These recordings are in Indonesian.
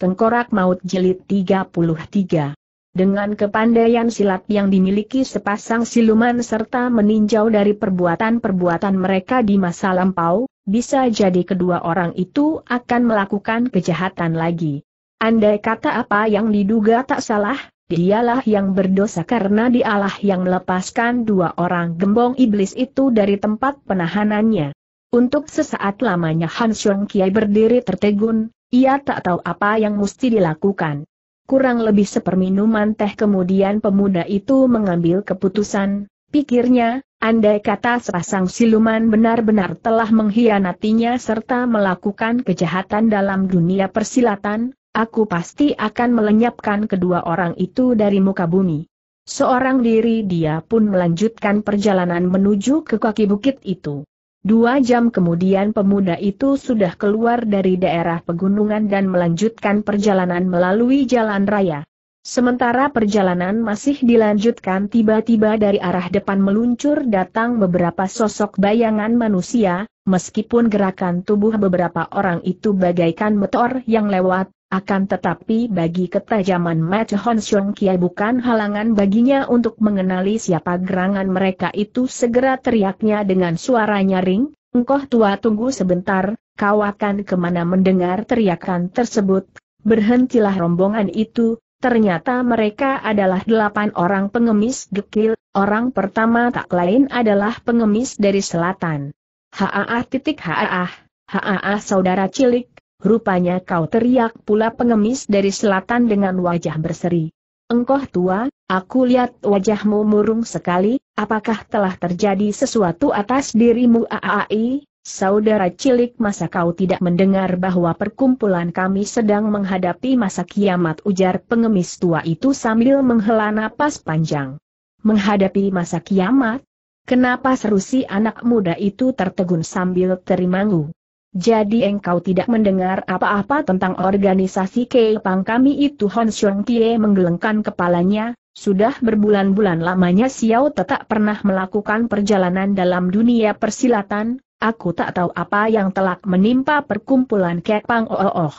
Tengkorak Maut Jelit 33. Dengan kepandaian silat yang dimiliki sepasang siluman serta meninjau dari perbuatan-perbuatan mereka di masa lampau, bisa jadi kedua orang itu akan melakukan kejahatan lagi. Andai kata apa yang diduga tak salah, dialah yang berdosa karena dialah yang melepaskan dua orang gembong iblis itu dari tempat penahanannya. Untuk sesaat lamanya Han Xiong Kiai berdiri tertegun, ia tak tahu apa yang mesti dilakukan. Kurang lebih seperminuman teh kemudian pemuda itu mengambil keputusan, pikirnya, andai kata sepasang siluman benar-benar telah mengkhianatinya serta melakukan kejahatan dalam dunia persilatan, aku pasti akan melenyapkan kedua orang itu dari muka bumi. Seorang diri dia pun melanjutkan perjalanan menuju ke kaki bukit itu. Dua jam kemudian pemuda itu sudah keluar dari daerah pegunungan dan melanjutkan perjalanan melalui jalan raya. Sementara perjalanan masih dilanjutkan tiba-tiba dari arah depan meluncur datang beberapa sosok bayangan manusia, meskipun gerakan tubuh beberapa orang itu bagaikan meteor yang lewat, akan tetapi bagi ketajaman Mat Hon Xiong Kiai bukan halangan baginya untuk mengenali siapa gerangan mereka itu segera teriaknya dengan suara nyaring, engkau tua tunggu sebentar, kau akan kemana mendengar teriakan tersebut, berhentilah rombongan itu, ternyata mereka adalah delapan orang pengemis gekil, orang pertama tak lain adalah pengemis dari selatan. Haaah titik haaah, haaah saudara cilik, Rupanya kau teriak pula pengemis dari selatan dengan wajah berseri. Engkau tua, aku lihat wajahmu murung sekali, apakah telah terjadi sesuatu atas dirimu aai? Saudara cilik masa kau tidak mendengar bahwa perkumpulan kami sedang menghadapi masa kiamat ujar pengemis tua itu sambil menghela napas panjang. Menghadapi masa kiamat? Kenapa seru si anak muda itu tertegun sambil terimangu? Jadi engkau tidak mendengar apa-apa tentang organisasi Keipang kami itu Hon Xiong Kie menggelengkan kepalanya, sudah berbulan-bulan lamanya Xiao tetap pernah melakukan perjalanan dalam dunia persilatan, aku tak tahu apa yang telah menimpa perkumpulan Keipang Oh Oh.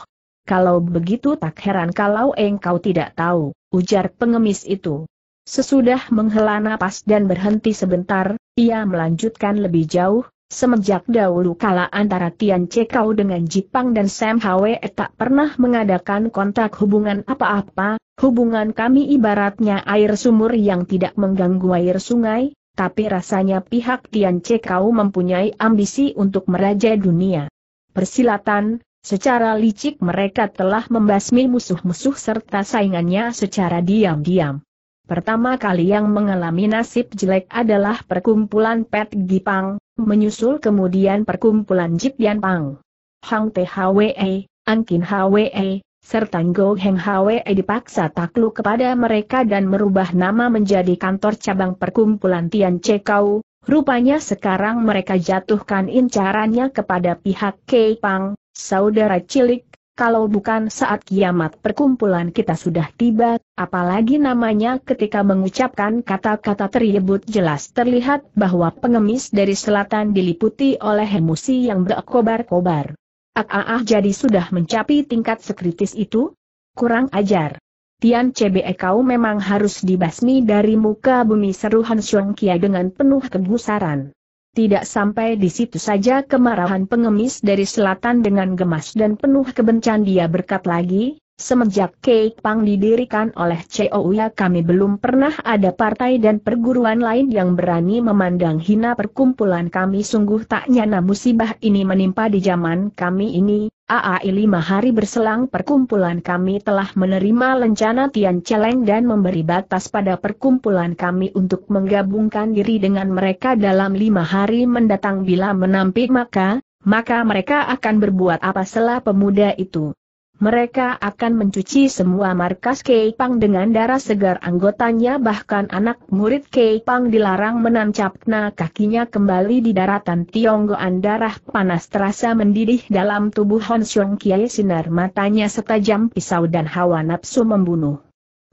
Kalau begitu tak heran kalau engkau tidak tahu, ujar pengemis itu. Sesudah menghela napas dan berhenti sebentar, ia melanjutkan lebih jauh, Semenjak dahulu kala antara Tian Chekau dengan Jipang dan Sam Hwe tak pernah mengadakan kontak hubungan apa-apa, hubungan kami ibaratnya air sumur yang tidak mengganggu air sungai, tapi rasanya pihak Tian Chekau mempunyai ambisi untuk meraja dunia. Persilatan, secara licik mereka telah membasmi musuh-musuh serta saingannya secara diam-diam. Pertama kali yang mengalami nasib jelek adalah perkumpulan Pet Gipang, Menyusul kemudian perkumpulan Jip Yan Pang. Hang THWE, Angkin HWE, serta Ngo Heng HWE dipaksa takluk kepada mereka dan merubah nama menjadi kantor cabang perkumpulan Tian Kau. Rupanya sekarang mereka jatuhkan incarannya kepada pihak Kei Pang, saudara cilik kalau bukan saat kiamat perkumpulan kita sudah tiba, apalagi namanya ketika mengucapkan kata-kata tersebut jelas terlihat bahwa pengemis dari selatan diliputi oleh emosi yang berkobar-kobar. Ah, ah, ah jadi sudah mencapai tingkat sekritis itu? Kurang ajar. Tian CBE kau memang harus dibasmi dari muka bumi seru Han Xiong Kia dengan penuh kegusaran. Tidak sampai di situ saja kemarahan pengemis dari selatan dengan gemas dan penuh kebencian dia berkat lagi, Semenjak Cake Pang didirikan oleh Uya kami belum pernah ada partai dan perguruan lain yang berani memandang hina perkumpulan kami sungguh tak nyana musibah ini menimpa di zaman kami ini. Aai lima hari berselang perkumpulan kami telah menerima lencana Tian Celeng dan memberi batas pada perkumpulan kami untuk menggabungkan diri dengan mereka dalam lima hari mendatang bila menampik maka, maka mereka akan berbuat apa selah pemuda itu mereka akan mencuci semua markas Kei Pang dengan darah segar anggotanya bahkan anak murid Kei Pang dilarang na nah, kakinya kembali di daratan Tionggoan darah panas terasa mendidih dalam tubuh Hon Xiong Kiai sinar matanya setajam pisau dan hawa nafsu membunuh.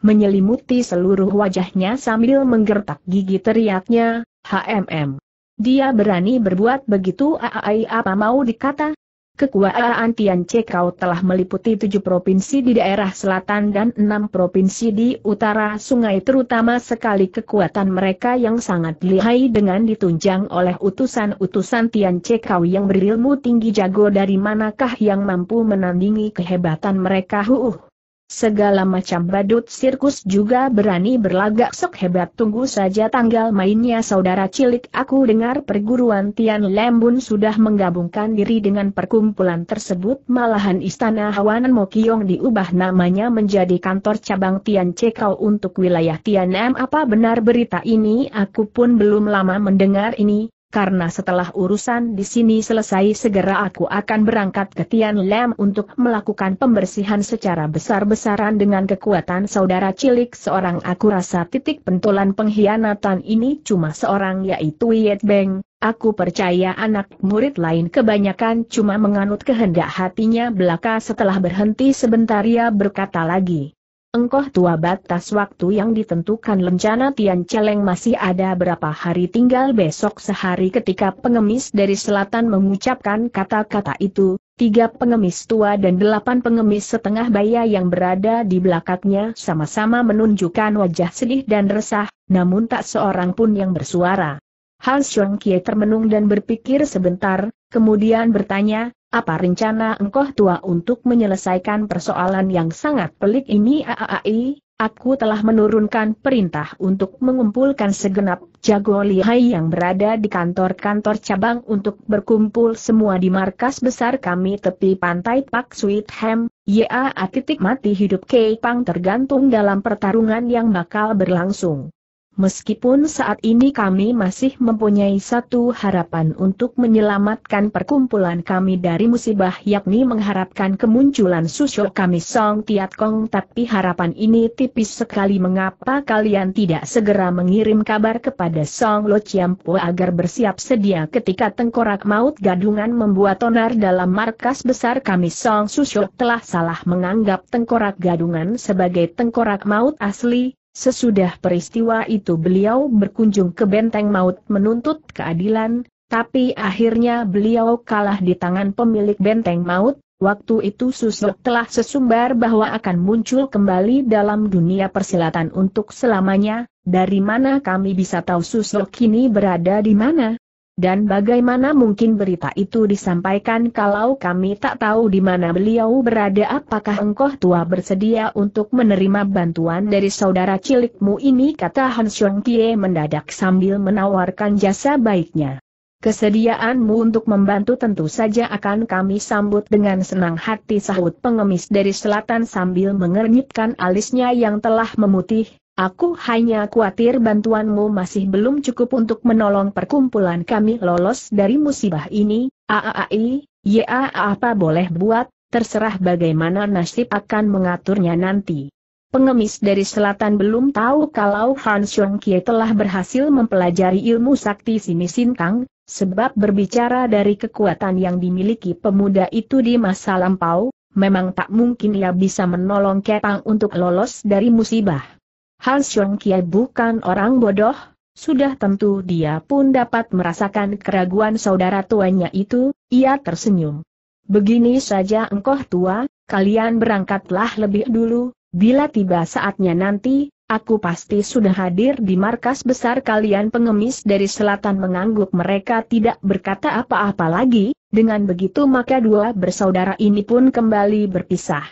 Menyelimuti seluruh wajahnya sambil menggertak gigi teriaknya, HMM. Dia berani berbuat begitu aai apa mau dikata, Kekuasaan Tian Cekau telah meliputi tujuh provinsi di daerah selatan dan enam provinsi di utara sungai terutama sekali kekuatan mereka yang sangat lihai dengan ditunjang oleh utusan-utusan Tian Cekau yang berilmu tinggi jago dari manakah yang mampu menandingi kehebatan mereka huuh. Segala macam badut sirkus juga berani berlagak sok hebat tunggu saja tanggal mainnya saudara cilik aku dengar perguruan Tian Lembun sudah menggabungkan diri dengan perkumpulan tersebut malahan istana Hawanan Mokiong diubah namanya menjadi kantor cabang Tian Cekau untuk wilayah Tian M apa benar berita ini aku pun belum lama mendengar ini karena setelah urusan di sini selesai segera aku akan berangkat ke Tian Lam untuk melakukan pembersihan secara besar-besaran dengan kekuatan saudara cilik seorang aku rasa titik pentolan pengkhianatan ini cuma seorang yaitu Yet Beng, aku percaya anak murid lain kebanyakan cuma menganut kehendak hatinya belaka setelah berhenti sebentar ia berkata lagi. Engkau tua batas waktu yang ditentukan lencana Tian Celeng masih ada berapa hari tinggal besok sehari ketika pengemis dari selatan mengucapkan kata-kata itu, tiga pengemis tua dan delapan pengemis setengah baya yang berada di belakangnya sama-sama menunjukkan wajah sedih dan resah, namun tak seorang pun yang bersuara. Hans Xiong Kie termenung dan berpikir sebentar, kemudian bertanya, apa rencana engkau tua untuk menyelesaikan persoalan yang sangat pelik ini Aaai, Aku telah menurunkan perintah untuk mengumpulkan segenap jago lihai yang berada di kantor-kantor cabang untuk berkumpul semua di markas besar kami tepi pantai Pak Sweet Ham. Ya, titik mati hidup Pang tergantung dalam pertarungan yang bakal berlangsung. Meskipun saat ini kami masih mempunyai satu harapan untuk menyelamatkan perkumpulan kami dari musibah yakni mengharapkan kemunculan susu kami Song Tiat Kong tapi harapan ini tipis sekali mengapa kalian tidak segera mengirim kabar kepada Song Lo Chiampu agar bersiap sedia ketika tengkorak maut gadungan membuat onar dalam markas besar kami Song Susuk telah salah menganggap tengkorak gadungan sebagai tengkorak maut asli Sesudah peristiwa itu beliau berkunjung ke benteng maut menuntut keadilan, tapi akhirnya beliau kalah di tangan pemilik benteng maut, waktu itu Susuk telah sesumbar bahwa akan muncul kembali dalam dunia persilatan untuk selamanya, dari mana kami bisa tahu Susuk kini berada di mana? Dan bagaimana mungkin berita itu disampaikan kalau kami tak tahu di mana beliau berada apakah engkau tua bersedia untuk menerima bantuan dari saudara cilikmu ini kata Han Xiong Tie mendadak sambil menawarkan jasa baiknya. Kesediaanmu untuk membantu tentu saja akan kami sambut dengan senang hati sahut pengemis dari selatan sambil mengernyitkan alisnya yang telah memutih, Aku hanya khawatir bantuanmu masih belum cukup untuk menolong perkumpulan kami lolos dari musibah ini, Aaai, ya apa boleh buat, terserah bagaimana nasib akan mengaturnya nanti. Pengemis dari selatan belum tahu kalau Han Xiong Kie telah berhasil mempelajari ilmu sakti Sini Sintang, sebab berbicara dari kekuatan yang dimiliki pemuda itu di masa lampau, memang tak mungkin ia bisa menolong Kepang untuk lolos dari musibah. Han Xiong bukan orang bodoh, sudah tentu dia pun dapat merasakan keraguan saudara tuanya itu, ia tersenyum. Begini saja engkau tua, kalian berangkatlah lebih dulu, bila tiba saatnya nanti, aku pasti sudah hadir di markas besar kalian pengemis dari selatan mengangguk mereka tidak berkata apa-apa lagi, dengan begitu maka dua bersaudara ini pun kembali berpisah.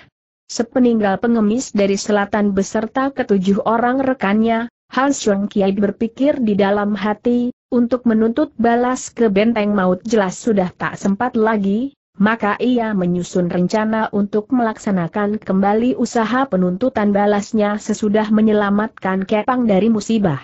Sepeninggal pengemis dari selatan beserta ketujuh orang rekannya, Han Xiong Kiai berpikir di dalam hati, untuk menuntut balas ke benteng maut jelas sudah tak sempat lagi, maka ia menyusun rencana untuk melaksanakan kembali usaha penuntutan balasnya sesudah menyelamatkan Kepang dari musibah.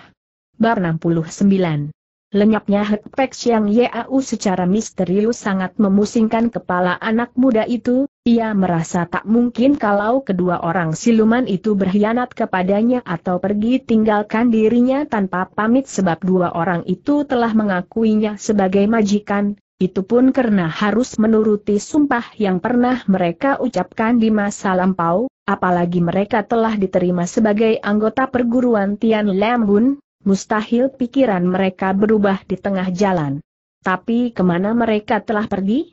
Bar 69 Lenyapnya Hekpek yang Yau secara misterius sangat memusingkan kepala anak muda itu, ia merasa tak mungkin kalau kedua orang siluman itu berkhianat kepadanya atau pergi tinggalkan dirinya tanpa pamit sebab dua orang itu telah mengakuinya sebagai majikan, itu pun karena harus menuruti sumpah yang pernah mereka ucapkan di masa lampau, apalagi mereka telah diterima sebagai anggota perguruan Tian Lem mustahil pikiran mereka berubah di tengah jalan. Tapi kemana mereka telah pergi?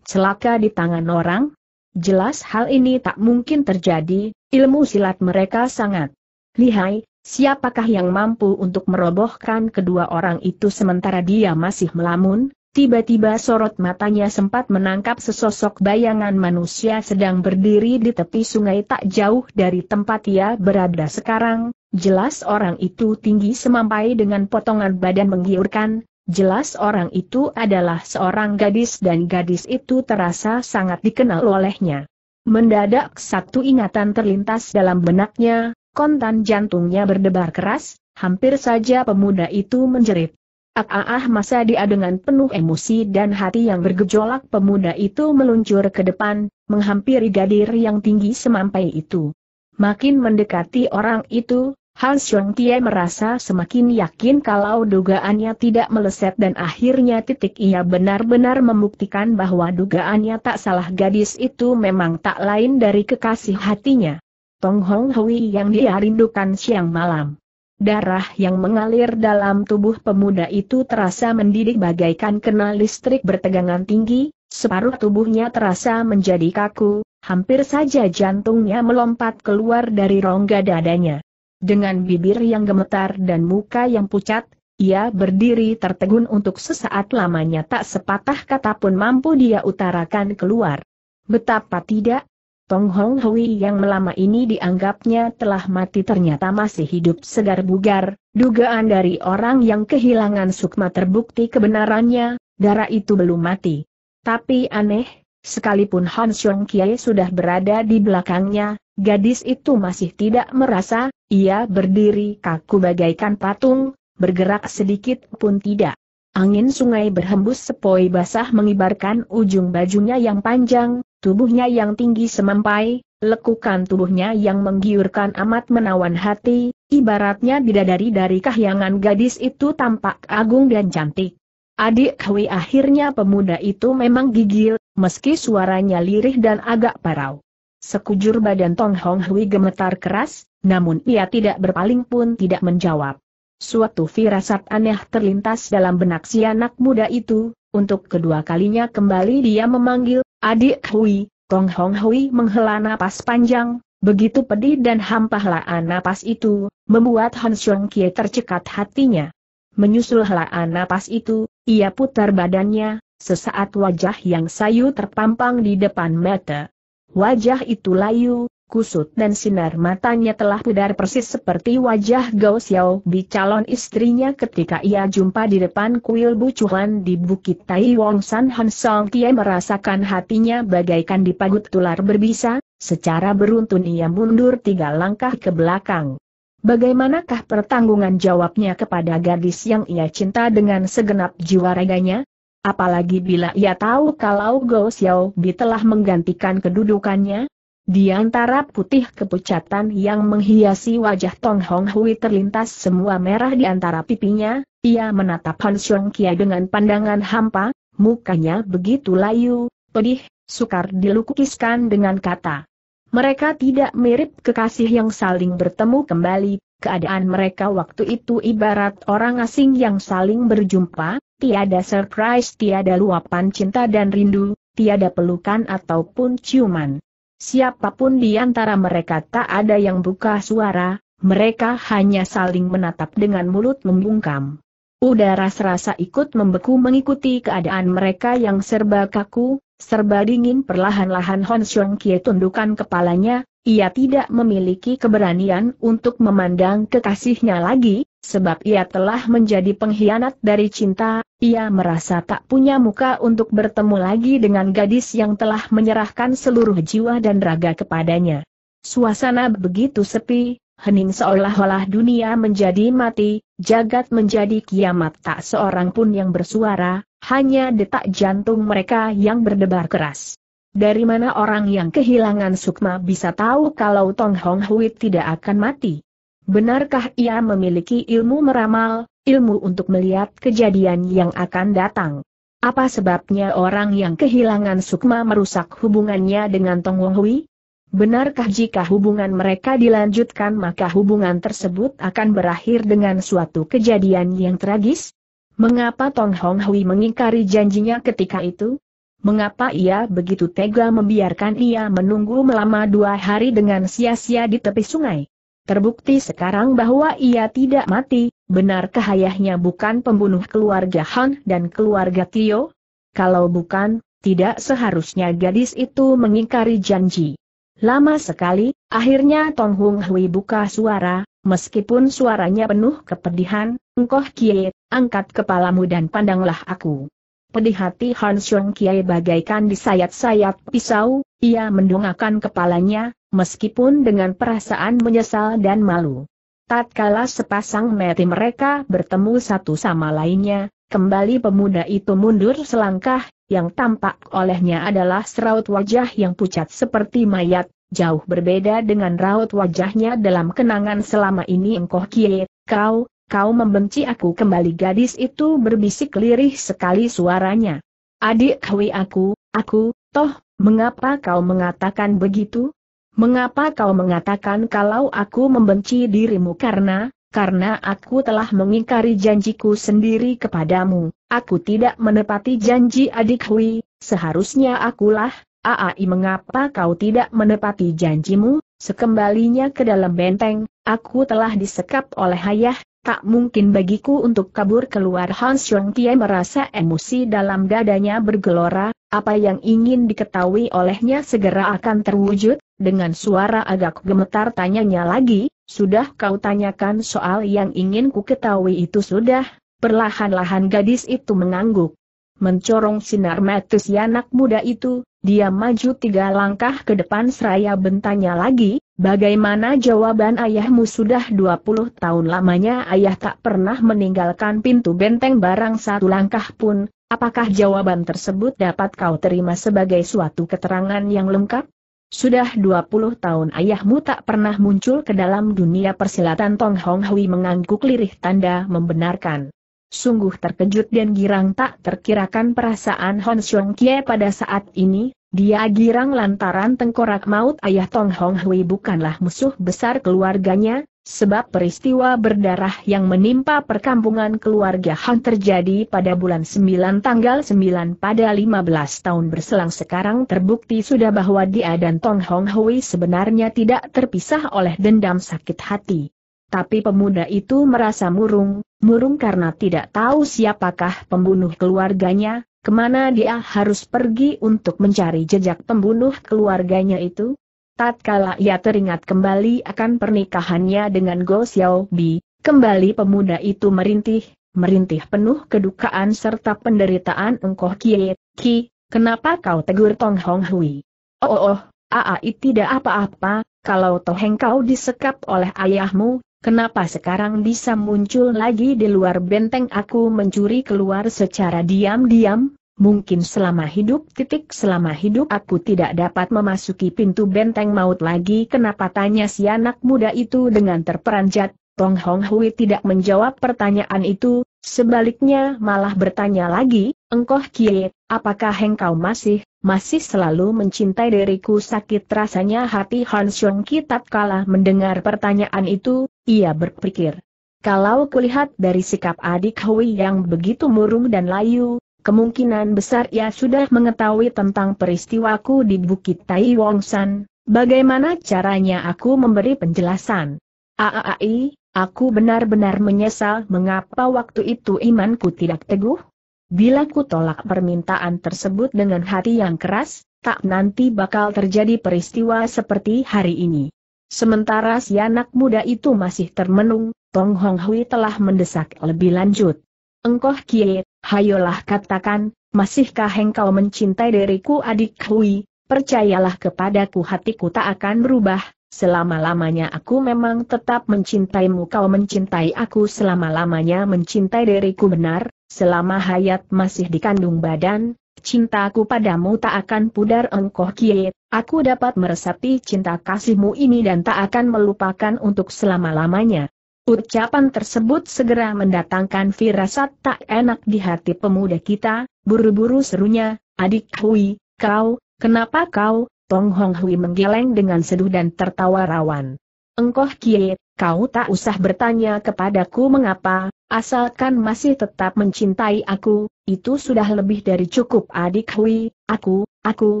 Celaka di tangan orang? Jelas hal ini tak mungkin terjadi, ilmu silat mereka sangat lihai, siapakah yang mampu untuk merobohkan kedua orang itu sementara dia masih melamun? Tiba-tiba sorot matanya sempat menangkap sesosok bayangan manusia sedang berdiri di tepi sungai tak jauh dari tempat ia berada sekarang, Jelas orang itu tinggi semampai dengan potongan badan menggiurkan, jelas orang itu adalah seorang gadis dan gadis itu terasa sangat dikenal olehnya. Mendadak satu ingatan terlintas dalam benaknya, kontan jantungnya berdebar keras, hampir saja pemuda itu menjerit. Ah, ah, ah masa dia dengan penuh emosi dan hati yang bergejolak pemuda itu meluncur ke depan, menghampiri gadir yang tinggi semampai itu. Makin mendekati orang itu, Hans Sung Tie merasa semakin yakin kalau dugaannya tidak meleset dan akhirnya titik ia benar-benar membuktikan bahwa dugaannya tak salah gadis itu memang tak lain dari kekasih hatinya. Tong Hong Hui yang dia rindukan siang malam. Darah yang mengalir dalam tubuh pemuda itu terasa mendidih bagaikan kena listrik bertegangan tinggi, separuh tubuhnya terasa menjadi kaku, hampir saja jantungnya melompat keluar dari rongga dadanya. Dengan bibir yang gemetar dan muka yang pucat, ia berdiri tertegun untuk sesaat lamanya tak sepatah kata pun mampu dia utarakan keluar. Betapa tidak, Tong Hong Hui yang melama ini dianggapnya telah mati ternyata masih hidup segar bugar, dugaan dari orang yang kehilangan sukma terbukti kebenarannya, darah itu belum mati. Tapi aneh, Sekalipun Han Xiong Kiai sudah berada di belakangnya, gadis itu masih tidak merasa, ia berdiri kaku bagaikan patung, bergerak sedikit pun tidak. Angin sungai berhembus sepoi basah mengibarkan ujung bajunya yang panjang, tubuhnya yang tinggi semampai, lekukan tubuhnya yang menggiurkan amat menawan hati, ibaratnya bidadari dari kahyangan gadis itu tampak agung dan cantik. Adik Hui akhirnya pemuda itu memang gigil, meski suaranya lirih dan agak parau. Sekujur badan Tong Hong Hui gemetar keras, namun ia tidak berpaling pun tidak menjawab. Suatu firasat aneh terlintas dalam benak si anak muda itu, untuk kedua kalinya kembali dia memanggil, adik Hui, Tong Hong Hui menghela napas panjang, begitu pedih dan hampahlaan napas itu, membuat Han Xiong Kie tercekat hatinya. Menyusul helaan napas itu, ia putar badannya, sesaat wajah yang sayu terpampang di depan mata. Wajah itu layu, kusut dan sinar matanya telah pudar persis seperti wajah Gao Xiao Bi calon istrinya ketika ia jumpa di depan kuil bucuhan di Bukit Tai Wong San Han Song Kie merasakan hatinya bagaikan dipagut tular berbisa, secara beruntun ia mundur tiga langkah ke belakang. Bagaimanakah pertanggungan jawabnya kepada gadis yang ia cinta dengan segenap jiwa raganya? Apalagi bila ia tahu kalau Go Xiao Bi telah menggantikan kedudukannya, di antara putih kepucatan yang menghiasi wajah Tong Hong Hui terlintas semua merah di antara pipinya, ia menatap Han Xiong Kia dengan pandangan hampa, mukanya begitu layu, pedih, sukar dilukiskan dengan kata. Mereka tidak mirip kekasih yang saling bertemu kembali, keadaan mereka waktu itu ibarat orang asing yang saling berjumpa, tiada surprise, tiada luapan cinta dan rindu, tiada pelukan ataupun ciuman. Siapapun di antara mereka tak ada yang buka suara, mereka hanya saling menatap dengan mulut membungkam. Udara serasa ikut membeku mengikuti keadaan mereka yang serba kaku, serba dingin perlahan-lahan Hon Xiong Kie tundukkan kepalanya, ia tidak memiliki keberanian untuk memandang kekasihnya lagi, sebab ia telah menjadi pengkhianat dari cinta, ia merasa tak punya muka untuk bertemu lagi dengan gadis yang telah menyerahkan seluruh jiwa dan raga kepadanya. Suasana begitu sepi, hening seolah-olah dunia menjadi mati, jagat menjadi kiamat tak seorang pun yang bersuara, hanya detak jantung mereka yang berdebar keras. Dari mana orang yang kehilangan sukma bisa tahu kalau Tong Hong Hui tidak akan mati? Benarkah ia memiliki ilmu meramal, ilmu untuk melihat kejadian yang akan datang? Apa sebabnya orang yang kehilangan sukma merusak hubungannya dengan Tong Hong Hui? Benarkah jika hubungan mereka dilanjutkan maka hubungan tersebut akan berakhir dengan suatu kejadian yang tragis? Mengapa Tong Hong Hui mengingkari janjinya ketika itu? Mengapa ia begitu tega membiarkan ia menunggu melama dua hari dengan sia-sia di tepi sungai? Terbukti sekarang bahwa ia tidak mati, benarkah ayahnya bukan pembunuh keluarga Han dan keluarga Tio? Kalau bukan, tidak seharusnya gadis itu mengingkari janji. Lama sekali, akhirnya Tong Hung Hui buka suara, meskipun suaranya penuh kepedihan, engkoh kie, angkat kepalamu dan pandanglah aku pedih hati Han Xiong Kiai bagaikan disayat-sayat pisau, ia mendongakkan kepalanya, meskipun dengan perasaan menyesal dan malu. Tatkala sepasang mati mereka bertemu satu sama lainnya, kembali pemuda itu mundur selangkah, yang tampak olehnya adalah seraut wajah yang pucat seperti mayat, jauh berbeda dengan raut wajahnya dalam kenangan selama ini engkau Kiai, kau, Kau membenci aku kembali gadis itu berbisik lirih sekali suaranya. Adik Hui aku, aku, toh, mengapa kau mengatakan begitu? Mengapa kau mengatakan kalau aku membenci dirimu karena, karena aku telah mengingkari janjiku sendiri kepadamu, aku tidak menepati janji adik Hui, seharusnya akulah, Aai mengapa kau tidak menepati janjimu? Sekembalinya ke dalam benteng, aku telah disekap oleh ayah, Tak mungkin bagiku untuk kabur keluar Hans Yong Tie merasa emosi dalam dadanya bergelora, apa yang ingin diketahui olehnya segera akan terwujud, dengan suara agak gemetar tanyanya lagi, sudah kau tanyakan soal yang ingin ku ketahui itu sudah, perlahan-lahan gadis itu mengangguk. Mencorong sinar mata si anak muda itu, dia maju tiga langkah ke depan seraya bentanya lagi, Bagaimana jawaban ayahmu sudah 20 tahun lamanya ayah tak pernah meninggalkan pintu benteng barang satu langkah pun, apakah jawaban tersebut dapat kau terima sebagai suatu keterangan yang lengkap? Sudah 20 tahun ayahmu tak pernah muncul ke dalam dunia persilatan Tong Hong Hui mengangguk lirih tanda membenarkan. Sungguh terkejut dan girang tak terkirakan perasaan Hon Xiong Kie pada saat ini, dia girang lantaran tengkorak maut ayah Tong Hong Hui bukanlah musuh besar keluarganya, sebab peristiwa berdarah yang menimpa perkampungan keluarga Han terjadi pada bulan 9 tanggal 9 pada 15 tahun berselang sekarang terbukti sudah bahwa dia dan Tong Hong Hui sebenarnya tidak terpisah oleh dendam sakit hati. Tapi pemuda itu merasa murung, murung karena tidak tahu siapakah pembunuh keluarganya, kemana dia harus pergi untuk mencari jejak pembunuh keluarganya itu. Tatkala ia teringat kembali akan pernikahannya dengan Go Xiaobi, kembali pemuda itu merintih, merintih penuh kedukaan serta penderitaan engkau kie, ki, kenapa kau tegur Tong Hong Hui? Oh oh oh, Aai tidak apa-apa, kalau toh engkau disekap oleh ayahmu, Kenapa sekarang bisa muncul lagi di luar benteng aku mencuri keluar secara diam-diam? Mungkin selama hidup titik selama hidup aku tidak dapat memasuki pintu benteng maut lagi kenapa tanya si anak muda itu dengan terperanjat, Tong Hong Hui tidak menjawab pertanyaan itu, Sebaliknya malah bertanya lagi, engkoh kie, apakah engkau masih, masih selalu mencintai diriku sakit rasanya hati Han Xiong tak kalah mendengar pertanyaan itu, ia berpikir. Kalau kulihat dari sikap adik Hui yang begitu murung dan layu, kemungkinan besar ia sudah mengetahui tentang peristiwaku di Bukit Tai San, bagaimana caranya aku memberi penjelasan. Aaai. Aku benar-benar menyesal mengapa waktu itu imanku tidak teguh. Bila ku tolak permintaan tersebut dengan hati yang keras, tak nanti bakal terjadi peristiwa seperti hari ini. Sementara si anak muda itu masih termenung, Tong Hong Hui telah mendesak lebih lanjut. Engkoh kie, hayolah katakan, masihkah engkau mencintai diriku adik Hui, percayalah kepadaku hatiku tak akan berubah, Selama-lamanya aku memang tetap mencintaimu kau mencintai aku selama-lamanya mencintai diriku benar, selama hayat masih dikandung badan, cintaku padamu tak akan pudar engkau kiet, aku dapat meresapi cinta kasihmu ini dan tak akan melupakan untuk selama-lamanya. Ucapan tersebut segera mendatangkan firasat tak enak di hati pemuda kita, buru-buru serunya, adik Hui, kau, kenapa kau, Tong Hong Hui menggeleng dengan seduh dan tertawa rawan. Engkoh Kie, kau tak usah bertanya kepadaku mengapa, asalkan masih tetap mencintai aku, itu sudah lebih dari cukup adik Hui, aku, aku,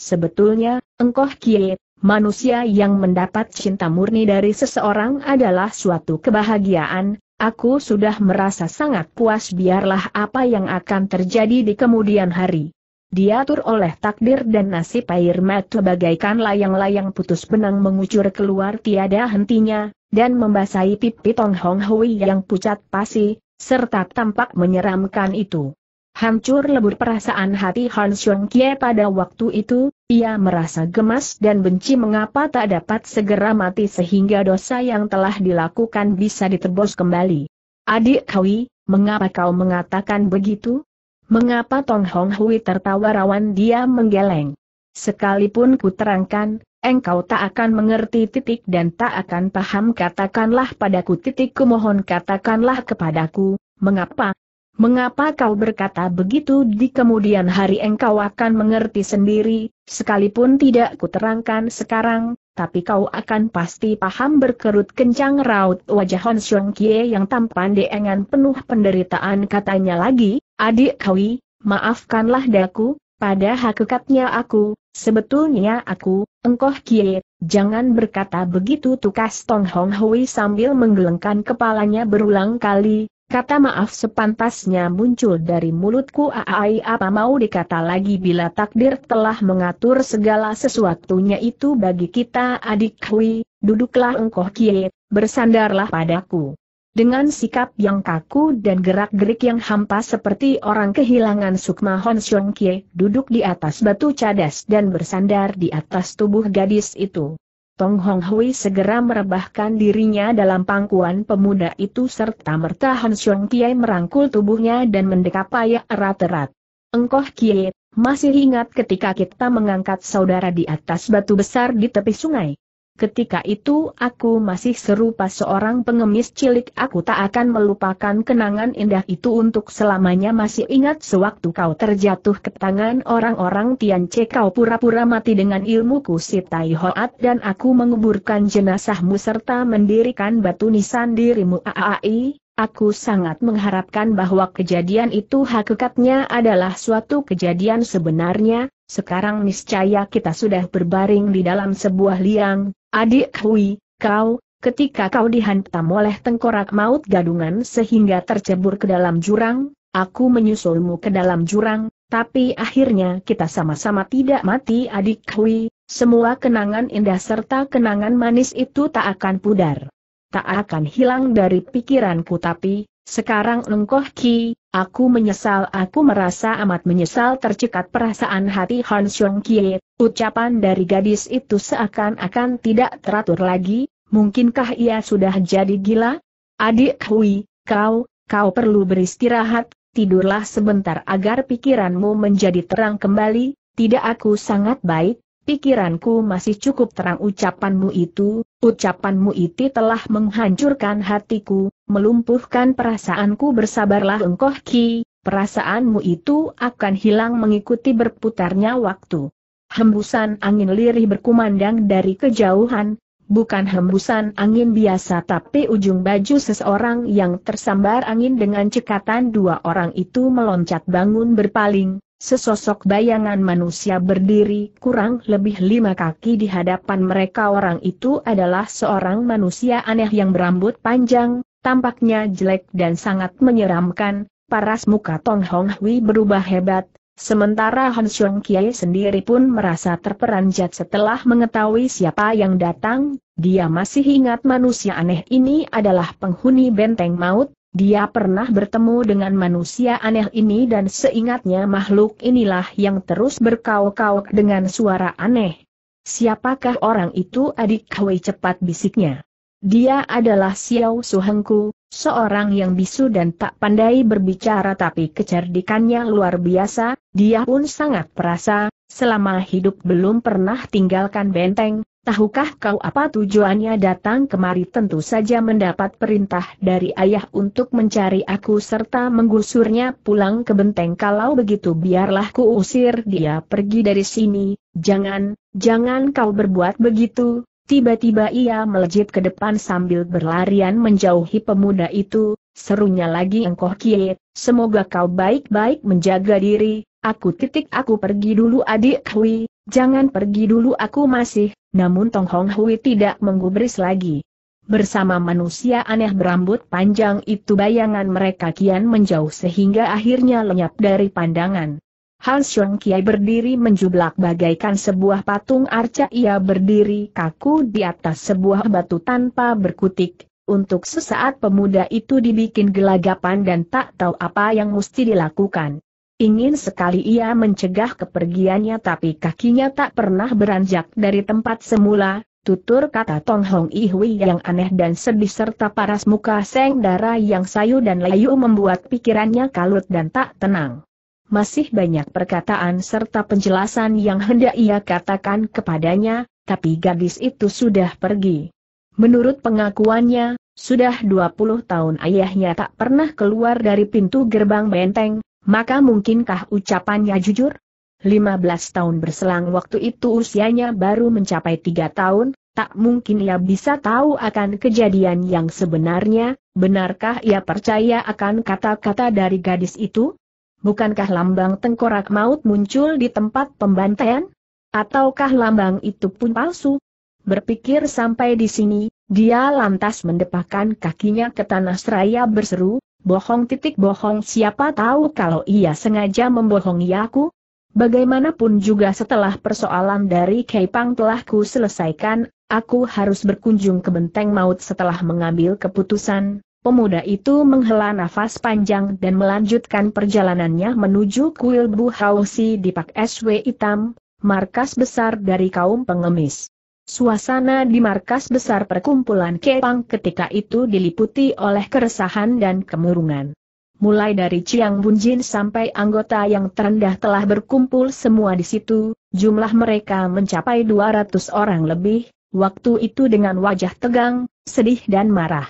sebetulnya, engkoh Kie, manusia yang mendapat cinta murni dari seseorang adalah suatu kebahagiaan, aku sudah merasa sangat puas biarlah apa yang akan terjadi di kemudian hari diatur oleh takdir dan nasib air mata bagaikan layang-layang putus benang mengucur keluar tiada hentinya, dan membasahi pipi Tong Hong Hui yang pucat pasi, serta tampak menyeramkan itu. Hancur lebur perasaan hati Han Xiong Kie pada waktu itu, ia merasa gemas dan benci mengapa tak dapat segera mati sehingga dosa yang telah dilakukan bisa ditebus kembali. Adik Kawi, mengapa kau mengatakan begitu? Mengapa Tong Hong Hui tertawa rawan dia menggeleng? Sekalipun ku terangkan, engkau tak akan mengerti titik dan tak akan paham katakanlah padaku titik kumohon katakanlah kepadaku, mengapa? Mengapa kau berkata begitu di kemudian hari engkau akan mengerti sendiri, sekalipun tidak kuterangkan sekarang, tapi kau akan pasti paham berkerut kencang raut wajah Hon Xiong Kie yang tampan dengan penuh penderitaan katanya lagi, adik Kawi, maafkanlah daku, pada hakikatnya aku, sebetulnya aku, engkoh Kie, jangan berkata begitu tukas Tong Hong Hui sambil menggelengkan kepalanya berulang kali, Kata maaf sepantasnya muncul dari mulutku aai apa mau dikata lagi bila takdir telah mengatur segala sesuatunya itu bagi kita adik Hui, duduklah engkau Kie, bersandarlah padaku. Dengan sikap yang kaku dan gerak-gerik yang hampa seperti orang kehilangan sukma Hon Xiong Kie duduk di atas batu cadas dan bersandar di atas tubuh gadis itu. Tong Hong Hui segera merebahkan dirinya dalam pangkuan pemuda itu serta merta Han Xiong Kiai merangkul tubuhnya dan mendekap ayah erat-erat. Engkoh Kiai, masih ingat ketika kita mengangkat saudara di atas batu besar di tepi sungai? Ketika itu aku masih serupa seorang pengemis cilik aku tak akan melupakan kenangan indah itu untuk selamanya masih ingat sewaktu kau terjatuh ke tangan orang-orang Tian Che kau pura-pura mati dengan ilmu kusitai hoat dan aku menguburkan jenazahmu serta mendirikan batu nisan dirimu aai, Aku sangat mengharapkan bahwa kejadian itu hakikatnya adalah suatu kejadian sebenarnya, sekarang niscaya kita sudah berbaring di dalam sebuah liang, adik Hui, kau, ketika kau dihantam oleh tengkorak maut gadungan sehingga tercebur ke dalam jurang, aku menyusulmu ke dalam jurang, tapi akhirnya kita sama-sama tidak mati adik Hui, semua kenangan indah serta kenangan manis itu tak akan pudar tak akan hilang dari pikiranku tapi, sekarang engkoh Ki, aku menyesal aku merasa amat menyesal tercekat perasaan hati Han Xiong Kie, ucapan dari gadis itu seakan-akan tidak teratur lagi, mungkinkah ia sudah jadi gila? Adik Hui, kau, kau perlu beristirahat, tidurlah sebentar agar pikiranmu menjadi terang kembali, tidak aku sangat baik, pikiranku masih cukup terang ucapanmu itu, ucapanmu itu telah menghancurkan hatiku, melumpuhkan perasaanku bersabarlah engkau ki, perasaanmu itu akan hilang mengikuti berputarnya waktu. Hembusan angin lirih berkumandang dari kejauhan, bukan hembusan angin biasa tapi ujung baju seseorang yang tersambar angin dengan cekatan dua orang itu meloncat bangun berpaling, Sesosok bayangan manusia berdiri kurang lebih lima kaki di hadapan mereka orang itu adalah seorang manusia aneh yang berambut panjang, tampaknya jelek dan sangat menyeramkan, paras muka Tong Hong Hui berubah hebat, sementara Han Xiong Kiai sendiri pun merasa terperanjat setelah mengetahui siapa yang datang, dia masih ingat manusia aneh ini adalah penghuni benteng maut, dia pernah bertemu dengan manusia aneh ini dan seingatnya makhluk inilah yang terus berkauk-kauk dengan suara aneh. Siapakah orang itu adik Hwe cepat bisiknya. Dia adalah Xiao Suhengku, seorang yang bisu dan tak pandai berbicara tapi kecerdikannya luar biasa, dia pun sangat perasa, selama hidup belum pernah tinggalkan benteng, Tahukah kau apa tujuannya datang kemari tentu saja mendapat perintah dari ayah untuk mencari aku serta menggusurnya pulang ke benteng kalau begitu biarlah ku usir dia pergi dari sini, jangan, jangan kau berbuat begitu. Tiba-tiba ia melejit ke depan sambil berlarian menjauhi pemuda itu, serunya lagi engkoh kie, semoga kau baik-baik menjaga diri, aku titik aku pergi dulu adik Hui, jangan pergi dulu aku masih namun Tong Hong Hui tidak menggubris lagi. Bersama manusia aneh berambut panjang itu bayangan mereka kian menjauh sehingga akhirnya lenyap dari pandangan. Han Xiong Kiai berdiri menjublak bagaikan sebuah patung arca ia berdiri kaku di atas sebuah batu tanpa berkutik. Untuk sesaat pemuda itu dibikin gelagapan dan tak tahu apa yang mesti dilakukan. Ingin sekali ia mencegah kepergiannya tapi kakinya tak pernah beranjak dari tempat semula, tutur kata Tong Hong Ihui yang aneh dan sedih serta paras muka Seng darah yang sayu dan layu membuat pikirannya kalut dan tak tenang. Masih banyak perkataan serta penjelasan yang hendak ia katakan kepadanya, tapi gadis itu sudah pergi. Menurut pengakuannya, sudah 20 tahun ayahnya tak pernah keluar dari pintu gerbang benteng, maka mungkinkah ucapannya jujur? 15 tahun berselang waktu itu usianya baru mencapai 3 tahun, tak mungkin ia bisa tahu akan kejadian yang sebenarnya, benarkah ia percaya akan kata-kata dari gadis itu? Bukankah lambang tengkorak maut muncul di tempat pembantaian? Ataukah lambang itu pun palsu? Berpikir sampai di sini, dia lantas mendepakan kakinya ke tanah seraya berseru, Bohong titik bohong siapa tahu kalau ia sengaja membohongi aku? Bagaimanapun juga setelah persoalan dari Keipang telah ku selesaikan, aku harus berkunjung ke benteng maut setelah mengambil keputusan. Pemuda itu menghela nafas panjang dan melanjutkan perjalanannya menuju kuil Bu Hausi di Pak SW Hitam, markas besar dari kaum pengemis. Suasana di markas besar perkumpulan Kepang ketika itu diliputi oleh keresahan dan kemurungan. Mulai dari Chiang Bunjin sampai anggota yang terendah telah berkumpul semua di situ, jumlah mereka mencapai 200 orang lebih, waktu itu dengan wajah tegang, sedih dan marah.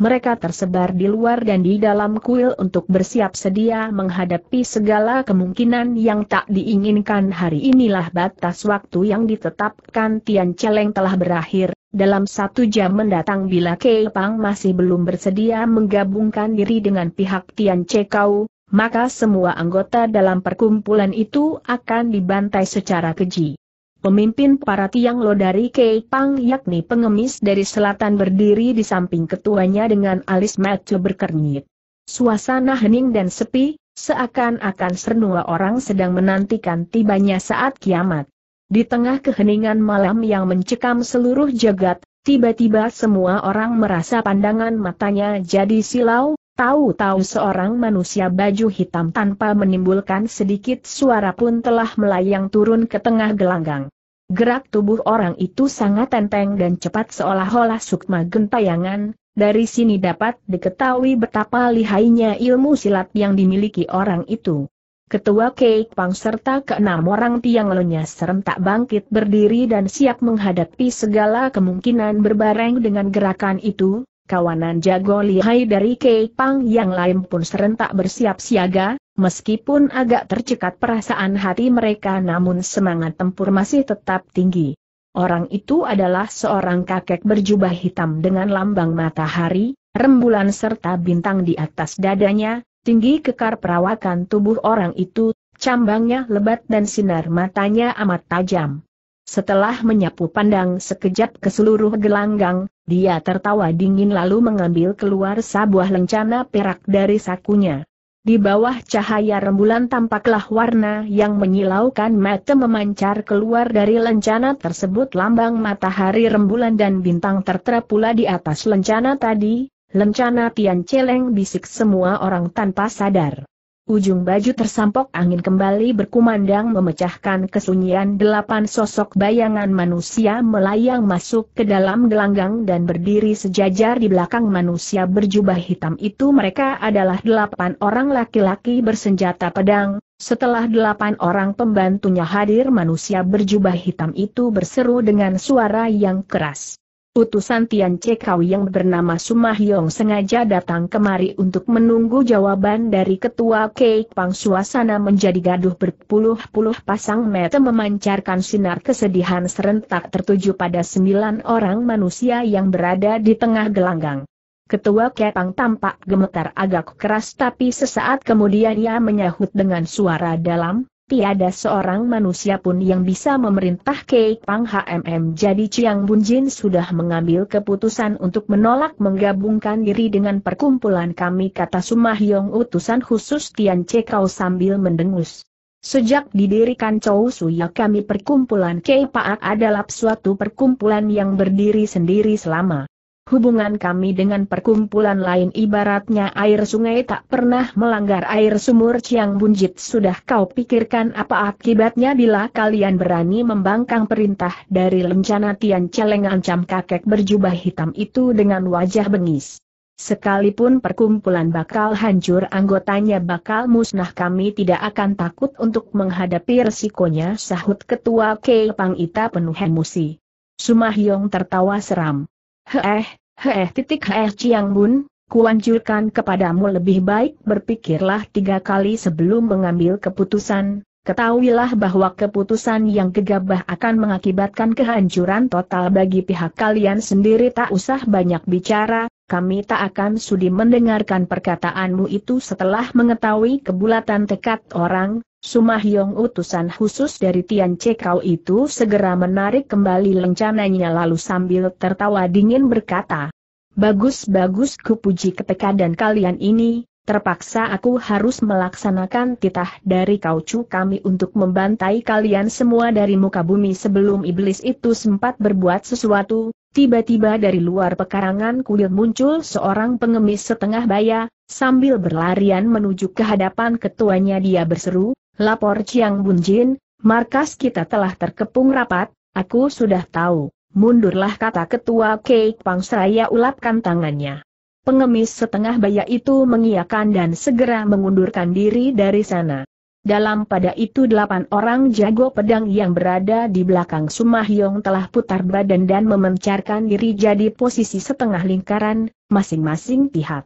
Mereka tersebar di luar dan di dalam kuil untuk bersiap sedia menghadapi segala kemungkinan yang tak diinginkan hari inilah batas waktu yang ditetapkan Tian Celeng telah berakhir, dalam satu jam mendatang bila Kei Pang masih belum bersedia menggabungkan diri dengan pihak Tian Cekau, maka semua anggota dalam perkumpulan itu akan dibantai secara keji. Pemimpin para tiang lo dari Kei Pang yakni pengemis dari selatan berdiri di samping ketuanya dengan alis mata berkernyit. Suasana hening dan sepi, seakan-akan semua orang sedang menantikan tibanya saat kiamat. Di tengah keheningan malam yang mencekam seluruh jagat, tiba-tiba semua orang merasa pandangan matanya jadi silau, Tahu-tahu seorang manusia baju hitam tanpa menimbulkan sedikit suara pun telah melayang turun ke tengah gelanggang. Gerak tubuh orang itu sangat enteng dan cepat seolah-olah sukma gentayangan, dari sini dapat diketahui betapa lihainya ilmu silat yang dimiliki orang itu. Ketua Keik Pang serta keenam orang tiang lonya serentak bangkit berdiri dan siap menghadapi segala kemungkinan berbareng dengan gerakan itu, kawanan jago lihai dari Kei Pang yang lain pun serentak bersiap siaga, meskipun agak tercekat perasaan hati mereka namun semangat tempur masih tetap tinggi. Orang itu adalah seorang kakek berjubah hitam dengan lambang matahari, rembulan serta bintang di atas dadanya, tinggi kekar perawakan tubuh orang itu, cambangnya lebat dan sinar matanya amat tajam. Setelah menyapu pandang sekejap ke seluruh gelanggang, dia tertawa dingin lalu mengambil keluar sebuah lencana perak dari sakunya. Di bawah cahaya rembulan tampaklah warna yang menyilaukan mata memancar keluar dari lencana tersebut lambang matahari rembulan dan bintang tertera pula di atas lencana tadi, lencana Tian Celeng bisik semua orang tanpa sadar. Ujung baju tersampok angin kembali berkumandang memecahkan kesunyian delapan sosok bayangan manusia melayang masuk ke dalam gelanggang dan berdiri sejajar di belakang manusia berjubah hitam itu mereka adalah delapan orang laki-laki bersenjata pedang, setelah delapan orang pembantunya hadir manusia berjubah hitam itu berseru dengan suara yang keras. Utusan Tian Cekau yang bernama Sumahyong sengaja datang kemari untuk menunggu jawaban dari ketua Keik Pang suasana menjadi gaduh berpuluh-puluh pasang mata memancarkan sinar kesedihan serentak tertuju pada sembilan orang manusia yang berada di tengah gelanggang. Ketua Pang tampak gemetar agak keras tapi sesaat kemudian ia menyahut dengan suara dalam, Tiada seorang manusia pun yang bisa memerintah Kei Pang HMM jadi Chiang Bunjin sudah mengambil keputusan untuk menolak menggabungkan diri dengan perkumpulan kami kata Sumah Yong utusan khusus Tian Chekau sambil mendengus. Sejak didirikan Chou Suya kami perkumpulan Kei Paak adalah suatu perkumpulan yang berdiri sendiri selama Hubungan kami dengan perkumpulan lain ibaratnya air sungai tak pernah melanggar air sumur Ciang Bunjit. Sudah kau pikirkan apa akibatnya bila kalian berani membangkang perintah dari lencana Tian Celeng ancam kakek berjubah hitam itu dengan wajah bengis. Sekalipun perkumpulan bakal hancur anggotanya bakal musnah kami tidak akan takut untuk menghadapi resikonya sahut ketua Kei Pang Ita penuh emosi. Sumah Yong tertawa seram. Heeh, heeh titik heeh Chiang Bun, kuanjurkan kepadamu lebih baik berpikirlah tiga kali sebelum mengambil keputusan, Ketahuilah bahwa keputusan yang gegabah akan mengakibatkan kehancuran total bagi pihak kalian sendiri tak usah banyak bicara, kami tak akan sudi mendengarkan perkataanmu itu setelah mengetahui kebulatan tekad orang, Sumahyong utusan khusus dari Tian Cekau itu segera menarik kembali lencananya lalu sambil tertawa dingin berkata, Bagus-bagus kupuji ketekadan kalian ini, terpaksa aku harus melaksanakan titah dari kaucu kami untuk membantai kalian semua dari muka bumi sebelum iblis itu sempat berbuat sesuatu, tiba-tiba dari luar pekarangan kuil muncul seorang pengemis setengah baya, sambil berlarian menuju ke hadapan ketuanya dia berseru, Lapor Chiang Bunjin, markas kita telah terkepung rapat, aku sudah tahu. Mundurlah kata ketua Keik Pang Seraya ulapkan tangannya. Pengemis setengah baya itu mengiakan dan segera mengundurkan diri dari sana. Dalam pada itu delapan orang jago pedang yang berada di belakang Sumahyong telah putar badan dan memencarkan diri jadi posisi setengah lingkaran, masing-masing pihak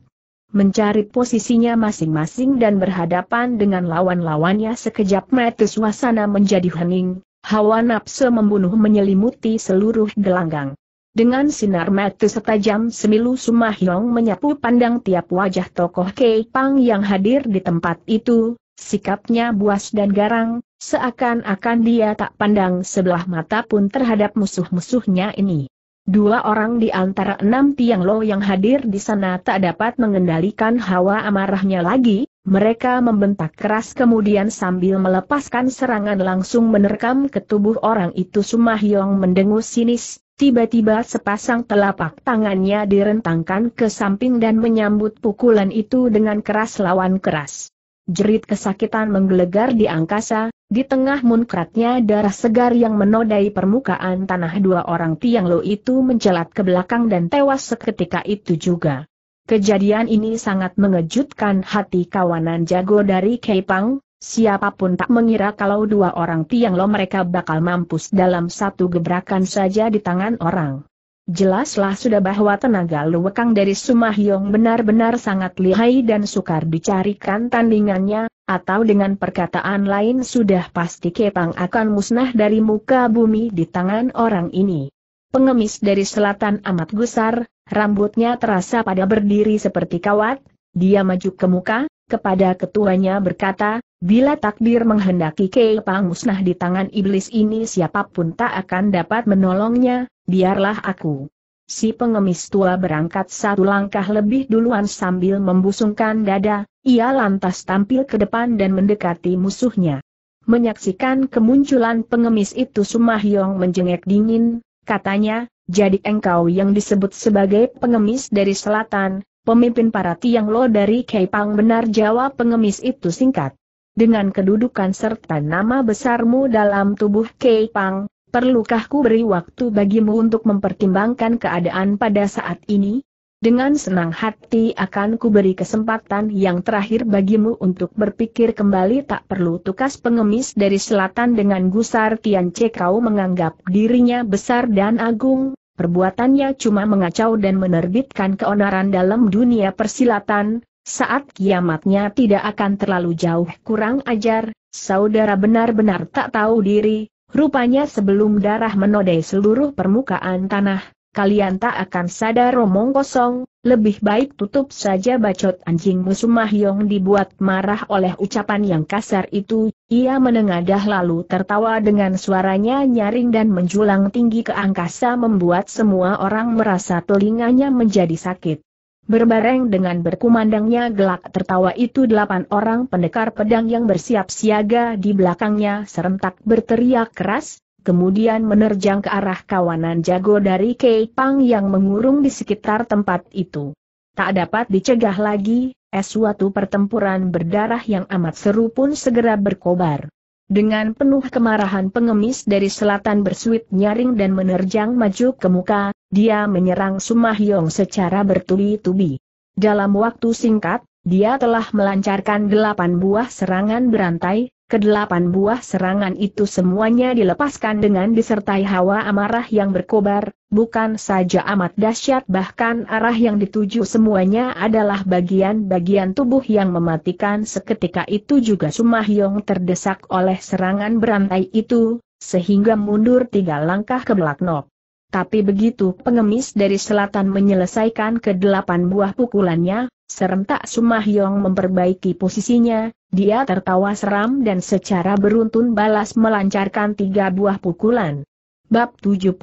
mencari posisinya masing-masing dan berhadapan dengan lawan-lawannya sekejap mata suasana menjadi hening, hawa nafsu membunuh menyelimuti seluruh gelanggang. Dengan sinar mata setajam semilu Sumahyong menyapu pandang tiap wajah tokoh Kei Pang yang hadir di tempat itu, sikapnya buas dan garang, seakan-akan dia tak pandang sebelah mata pun terhadap musuh-musuhnya ini. Dua orang di antara enam Tiang Lo yang hadir di sana tak dapat mengendalikan hawa amarahnya lagi, mereka membentak keras kemudian sambil melepaskan serangan langsung menerkam ke tubuh orang itu Sumahyong mendengus sinis, tiba-tiba sepasang telapak tangannya direntangkan ke samping dan menyambut pukulan itu dengan keras lawan keras. Jerit kesakitan menggelegar di angkasa, di tengah munkratnya darah segar yang menodai permukaan tanah dua orang Tiang Lo itu mencelat ke belakang dan tewas seketika itu juga. Kejadian ini sangat mengejutkan hati kawanan jago dari Keipang, siapapun tak mengira kalau dua orang Tiang Lo mereka bakal mampus dalam satu gebrakan saja di tangan orang. Jelaslah sudah bahwa tenaga luwekang dari Sumahyong benar-benar sangat lihai dan sukar dicarikan tandingannya, atau dengan perkataan lain sudah pasti Kepang akan musnah dari muka bumi di tangan orang ini. Pengemis dari selatan amat gusar, rambutnya terasa pada berdiri seperti kawat, dia maju ke muka, kepada ketuanya berkata, Bila takdir menghendaki Kepang musnah di tangan iblis ini siapapun tak akan dapat menolongnya, biarlah aku. Si pengemis tua berangkat satu langkah lebih duluan sambil membusungkan dada, ia lantas tampil ke depan dan mendekati musuhnya. Menyaksikan kemunculan pengemis itu Sumahyong menjengek dingin, katanya, jadi engkau yang disebut sebagai pengemis dari selatan, pemimpin para Tiang Lo dari Keipang benar jawab pengemis itu singkat. Dengan kedudukan serta nama besarmu dalam tubuh Kei Pang, perlukah ku beri waktu bagimu untuk mempertimbangkan keadaan pada saat ini? Dengan senang hati akan ku beri kesempatan yang terakhir bagimu untuk berpikir kembali tak perlu tukas pengemis dari selatan dengan gusar Tian Kau menganggap dirinya besar dan agung, perbuatannya cuma mengacau dan menerbitkan keonaran dalam dunia persilatan, saat kiamatnya tidak akan terlalu jauh kurang ajar, saudara benar-benar tak tahu diri, rupanya sebelum darah menodai seluruh permukaan tanah, kalian tak akan sadar omong kosong, lebih baik tutup saja bacot anjing Musumahyong dibuat marah oleh ucapan yang kasar itu, ia menengadah lalu tertawa dengan suaranya nyaring dan menjulang tinggi ke angkasa membuat semua orang merasa telinganya menjadi sakit. Berbareng dengan berkumandangnya gelak tertawa itu delapan orang pendekar pedang yang bersiap siaga di belakangnya serentak berteriak keras, kemudian menerjang ke arah kawanan jago dari Kei Pang yang mengurung di sekitar tempat itu. Tak dapat dicegah lagi, es suatu pertempuran berdarah yang amat seru pun segera berkobar. Dengan penuh kemarahan pengemis dari selatan bersuit nyaring dan menerjang maju ke muka, dia menyerang Sumahyong secara bertubi-tubi. Dalam waktu singkat, dia telah melancarkan delapan buah serangan berantai, Kedelapan buah serangan itu semuanya dilepaskan dengan disertai hawa amarah yang berkobar, bukan saja amat dahsyat bahkan arah yang dituju semuanya adalah bagian-bagian tubuh yang mematikan seketika itu juga Sumah Yong terdesak oleh serangan berantai itu, sehingga mundur tiga langkah ke belakang. Tapi begitu pengemis dari selatan menyelesaikan kedelapan buah pukulannya, Serentak Sumahyong memperbaiki posisinya, dia tertawa seram dan secara beruntun balas melancarkan tiga buah pukulan. Bab 70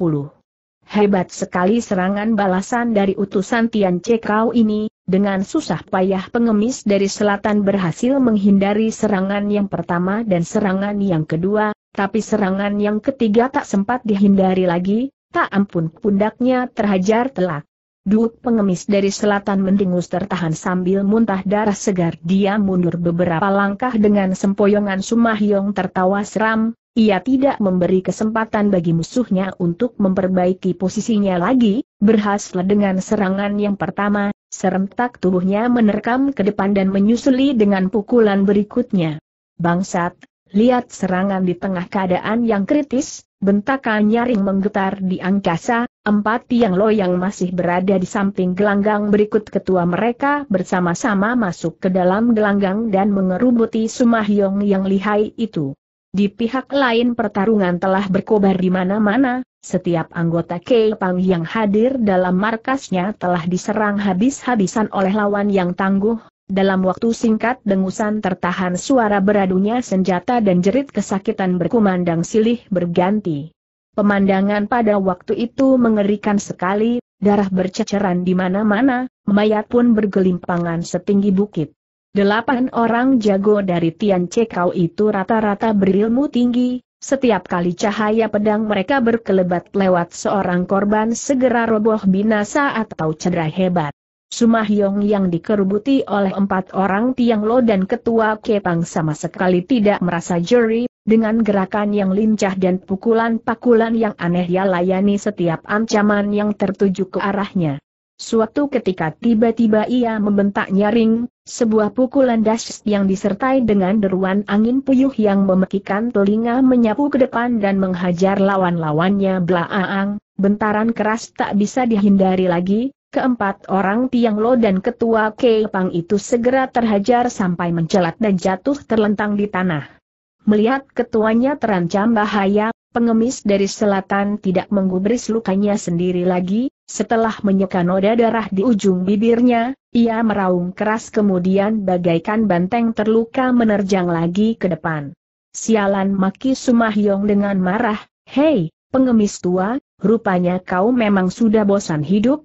Hebat sekali serangan balasan dari utusan Tian Cekrau ini, dengan susah payah pengemis dari selatan berhasil menghindari serangan yang pertama dan serangan yang kedua, tapi serangan yang ketiga tak sempat dihindari lagi, tak ampun pundaknya terhajar telak. Duk pengemis dari selatan mendengus tertahan sambil muntah darah segar. Dia mundur beberapa langkah dengan sempoyongan Sumahyong tertawa seram, ia tidak memberi kesempatan bagi musuhnya untuk memperbaiki posisinya lagi, berhasil dengan serangan yang pertama, serentak tubuhnya menerkam ke depan dan menyusuli dengan pukulan berikutnya. Bangsat, lihat serangan di tengah keadaan yang kritis, Bentakan nyaring menggetar di angkasa, empat tiang loyang masih berada di samping gelanggang berikut ketua mereka bersama-sama masuk ke dalam gelanggang dan mengerubuti Sumahyong yang lihai itu. Di pihak lain pertarungan telah berkobar di mana-mana, setiap anggota Kepang yang hadir dalam markasnya telah diserang habis-habisan oleh lawan yang tangguh, dalam waktu singkat dengusan tertahan suara beradunya senjata dan jerit kesakitan berkumandang silih berganti. Pemandangan pada waktu itu mengerikan sekali, darah berceceran di mana-mana, mayat pun bergelimpangan setinggi bukit. Delapan orang jago dari Tian Cekau itu rata-rata berilmu tinggi, setiap kali cahaya pedang mereka berkelebat lewat seorang korban segera roboh binasa atau cedera hebat. Sumahyong yang dikerubuti oleh empat orang Tiang Lo dan Ketua Kepang sama sekali tidak merasa jeri, dengan gerakan yang lincah dan pukulan-pakulan yang aneh ia layani setiap ancaman yang tertuju ke arahnya. Suatu ketika tiba-tiba ia membentak nyaring, sebuah pukulan dash yang disertai dengan deruan angin puyuh yang memekikan telinga menyapu ke depan dan menghajar lawan-lawannya belaang, bentaran keras tak bisa dihindari lagi, Keempat orang Tiang Lo dan ketua Kepang itu segera terhajar sampai mencelat dan jatuh terlentang di tanah. Melihat ketuanya terancam bahaya, pengemis dari selatan tidak menggubris lukanya sendiri lagi, setelah menyeka noda darah di ujung bibirnya, ia meraung keras kemudian bagaikan banteng terluka menerjang lagi ke depan. Sialan Maki Sumahyong dengan marah, Hei, pengemis tua, rupanya kau memang sudah bosan hidup,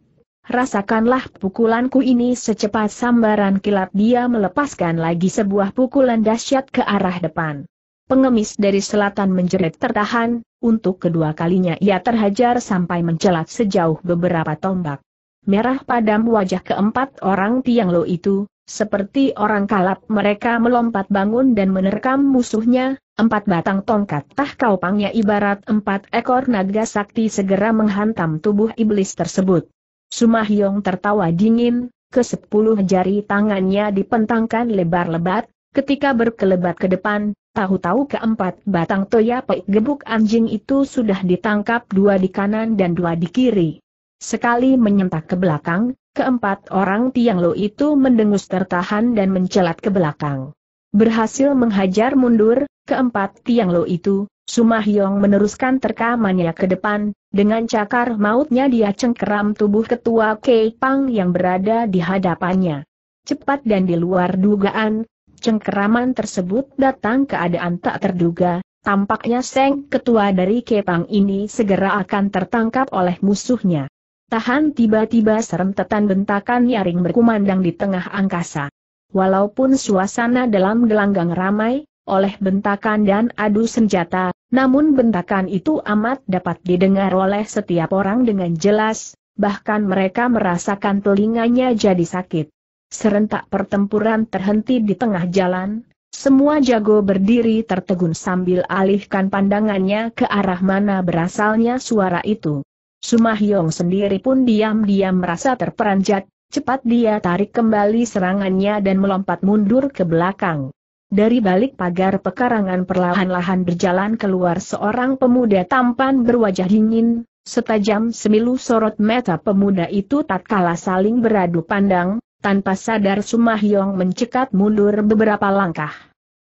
rasakanlah pukulanku ini secepat sambaran kilat dia melepaskan lagi sebuah pukulan dahsyat ke arah depan. Pengemis dari selatan menjerit tertahan, untuk kedua kalinya ia terhajar sampai mencelat sejauh beberapa tombak. Merah padam wajah keempat orang tiang lo itu, seperti orang kalap mereka melompat bangun dan menerkam musuhnya, empat batang tongkat tah kaupangnya ibarat empat ekor naga sakti segera menghantam tubuh iblis tersebut. Sumahyong tertawa dingin, ke sepuluh jari tangannya dipentangkan lebar-lebat, ketika berkelebat ke depan, tahu-tahu keempat batang toya toyapek gebuk anjing itu sudah ditangkap dua di kanan dan dua di kiri. Sekali menyentak ke belakang, keempat orang Tiang lo itu mendengus tertahan dan mencelat ke belakang. Berhasil menghajar mundur, keempat Tiang lo itu, Sumahyong meneruskan terkamannya ke depan, dengan cakar mautnya dia cengkeram tubuh ketua Kei Pang yang berada di hadapannya. Cepat dan di luar dugaan, cengkeraman tersebut datang keadaan tak terduga, tampaknya Seng ketua dari Kei Pang ini segera akan tertangkap oleh musuhnya. Tahan tiba-tiba serentetan bentakan nyaring berkumandang di tengah angkasa. Walaupun suasana dalam gelanggang ramai, oleh bentakan dan adu senjata, namun bentakan itu amat dapat didengar oleh setiap orang dengan jelas, bahkan mereka merasakan telinganya jadi sakit. Serentak pertempuran terhenti di tengah jalan, semua jago berdiri tertegun sambil alihkan pandangannya ke arah mana berasalnya suara itu. Sumah Yong sendiri pun diam-diam merasa terperanjat, cepat dia tarik kembali serangannya dan melompat mundur ke belakang. Dari balik pagar pekarangan perlahan-lahan berjalan keluar seorang pemuda tampan berwajah dingin, setajam semilu sorot mata pemuda itu tak kalah saling beradu pandang, tanpa sadar Sumah Yong mencekat mundur beberapa langkah.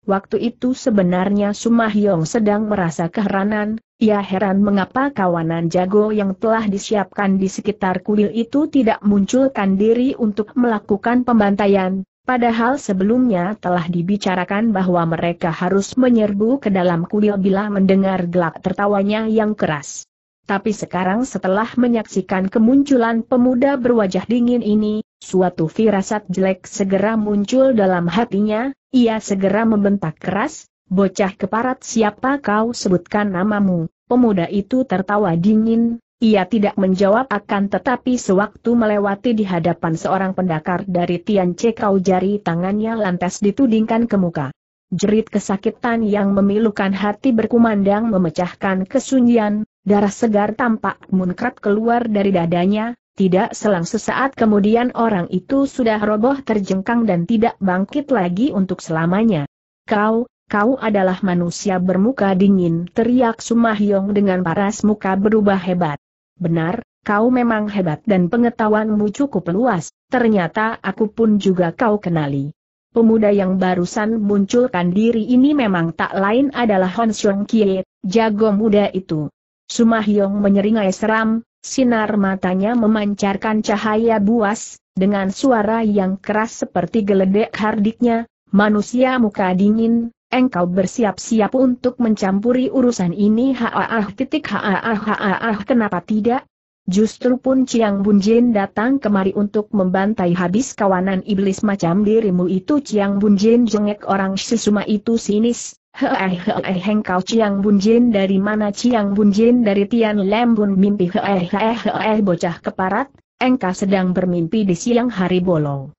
Waktu itu sebenarnya Sumah Yong sedang merasa keheranan, ia heran mengapa kawanan jago yang telah disiapkan di sekitar kuil itu tidak munculkan diri untuk melakukan pembantaian, Padahal sebelumnya telah dibicarakan bahwa mereka harus menyerbu ke dalam kuil bila mendengar gelak tertawanya yang keras. Tapi sekarang setelah menyaksikan kemunculan pemuda berwajah dingin ini, suatu firasat jelek segera muncul dalam hatinya, ia segera membentak keras, bocah keparat siapa kau sebutkan namamu, pemuda itu tertawa dingin, ia tidak menjawab akan tetapi sewaktu melewati di hadapan seorang pendakar dari Tian kau jari tangannya lantas ditudingkan ke muka. Jerit kesakitan yang memilukan hati berkumandang memecahkan kesunyian, darah segar tampak munkrat keluar dari dadanya, tidak selang sesaat kemudian orang itu sudah roboh terjengkang dan tidak bangkit lagi untuk selamanya. Kau, kau adalah manusia bermuka dingin, teriak Sumahyong dengan paras muka berubah hebat. Benar, kau memang hebat dan pengetahuanmu cukup luas, ternyata aku pun juga kau kenali. Pemuda yang barusan munculkan diri ini memang tak lain adalah Hon Xiong Kie, jago muda itu. Sumahyong menyeringai seram, sinar matanya memancarkan cahaya buas, dengan suara yang keras seperti geledek hardiknya, manusia muka dingin, engkau bersiap-siap untuk mencampuri urusan ini Haaah. titik Haaah. haaah kenapa tidak? Justru pun Chiang Bunjin datang kemari untuk membantai habis kawanan iblis macam dirimu itu Chiang Bunjin jengek orang sesuma itu sinis. Hei hei Engkau Chiang Bunjin dari mana Chiang Bunjin dari Tian Lembun mimpi heeh heeh heeh bocah keparat, engkau sedang bermimpi di siang hari bolong.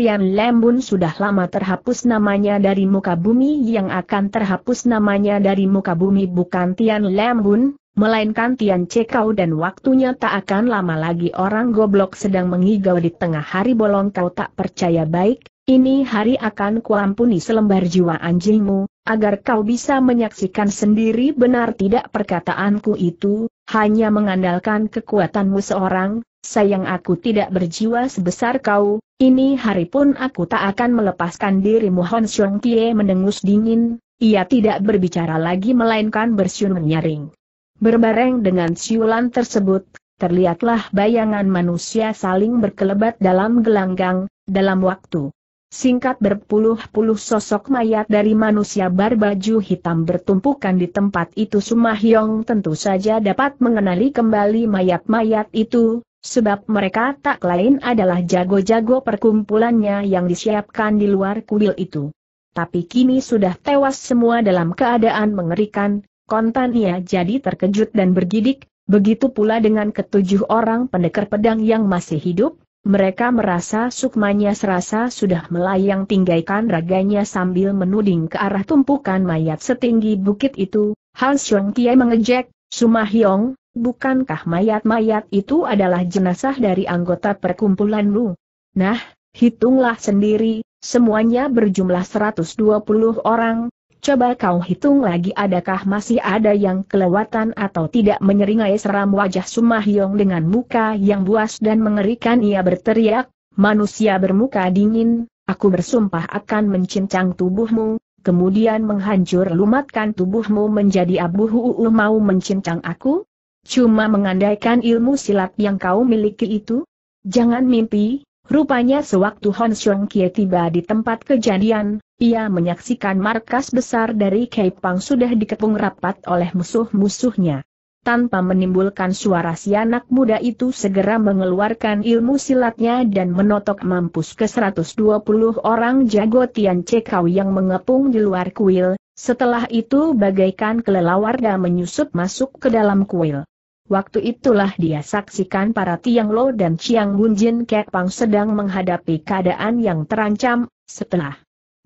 Tian Lembun sudah lama terhapus namanya dari muka bumi yang akan terhapus namanya dari muka bumi bukan Tian Lembun, melainkan Tian Cekau dan waktunya tak akan lama lagi orang goblok sedang mengigau di tengah hari bolong kau tak percaya baik, ini hari akan kuampuni selembar jiwa anjingmu, agar kau bisa menyaksikan sendiri benar tidak perkataanku itu, hanya mengandalkan kekuatanmu seorang, sayang aku tidak berjiwa sebesar kau, ini hari pun aku tak akan melepaskan dirimu Hon Xiong Kie mendengus dingin, ia tidak berbicara lagi melainkan bersiul menyaring. Berbareng dengan siulan tersebut, terlihatlah bayangan manusia saling berkelebat dalam gelanggang, dalam waktu. Singkat berpuluh-puluh sosok mayat dari manusia berbaju hitam bertumpukan di tempat itu Sumahyong tentu saja dapat mengenali kembali mayat-mayat itu, Sebab mereka tak lain adalah jago-jago perkumpulannya yang disiapkan di luar kuil itu. Tapi kini sudah tewas semua dalam keadaan mengerikan, Kontan ia jadi terkejut dan bergidik, begitu pula dengan ketujuh orang pendekar pedang yang masih hidup, mereka merasa sukmanya serasa sudah melayang tinggaikan raganya sambil menuding ke arah tumpukan mayat setinggi bukit itu, Hans Yong Kiai mengejek, Sumahyong, bukankah mayat-mayat itu adalah jenazah dari anggota perkumpulanmu? Nah, hitunglah sendiri, semuanya berjumlah 120 orang, coba kau hitung lagi adakah masih ada yang kelewatan atau tidak menyeringai seram wajah Sumahyong dengan muka yang buas dan mengerikan ia berteriak, manusia bermuka dingin, aku bersumpah akan mencincang tubuhmu, kemudian menghancur lumatkan tubuhmu menjadi abu huu mau mencincang aku? Cuma mengandaikan ilmu silat yang kau miliki itu? Jangan mimpi, rupanya sewaktu Hon Xiong Kie tiba di tempat kejadian, ia menyaksikan markas besar dari Pang sudah dikepung rapat oleh musuh-musuhnya tanpa menimbulkan suara si anak muda itu segera mengeluarkan ilmu silatnya dan menotok mampus ke 120 orang jago Tian Cekau yang mengepung di luar kuil, setelah itu bagaikan kelelawar dan menyusup masuk ke dalam kuil. Waktu itulah dia saksikan para Tiang Lo dan Chiang Bun Jin Kepang sedang menghadapi keadaan yang terancam, setelah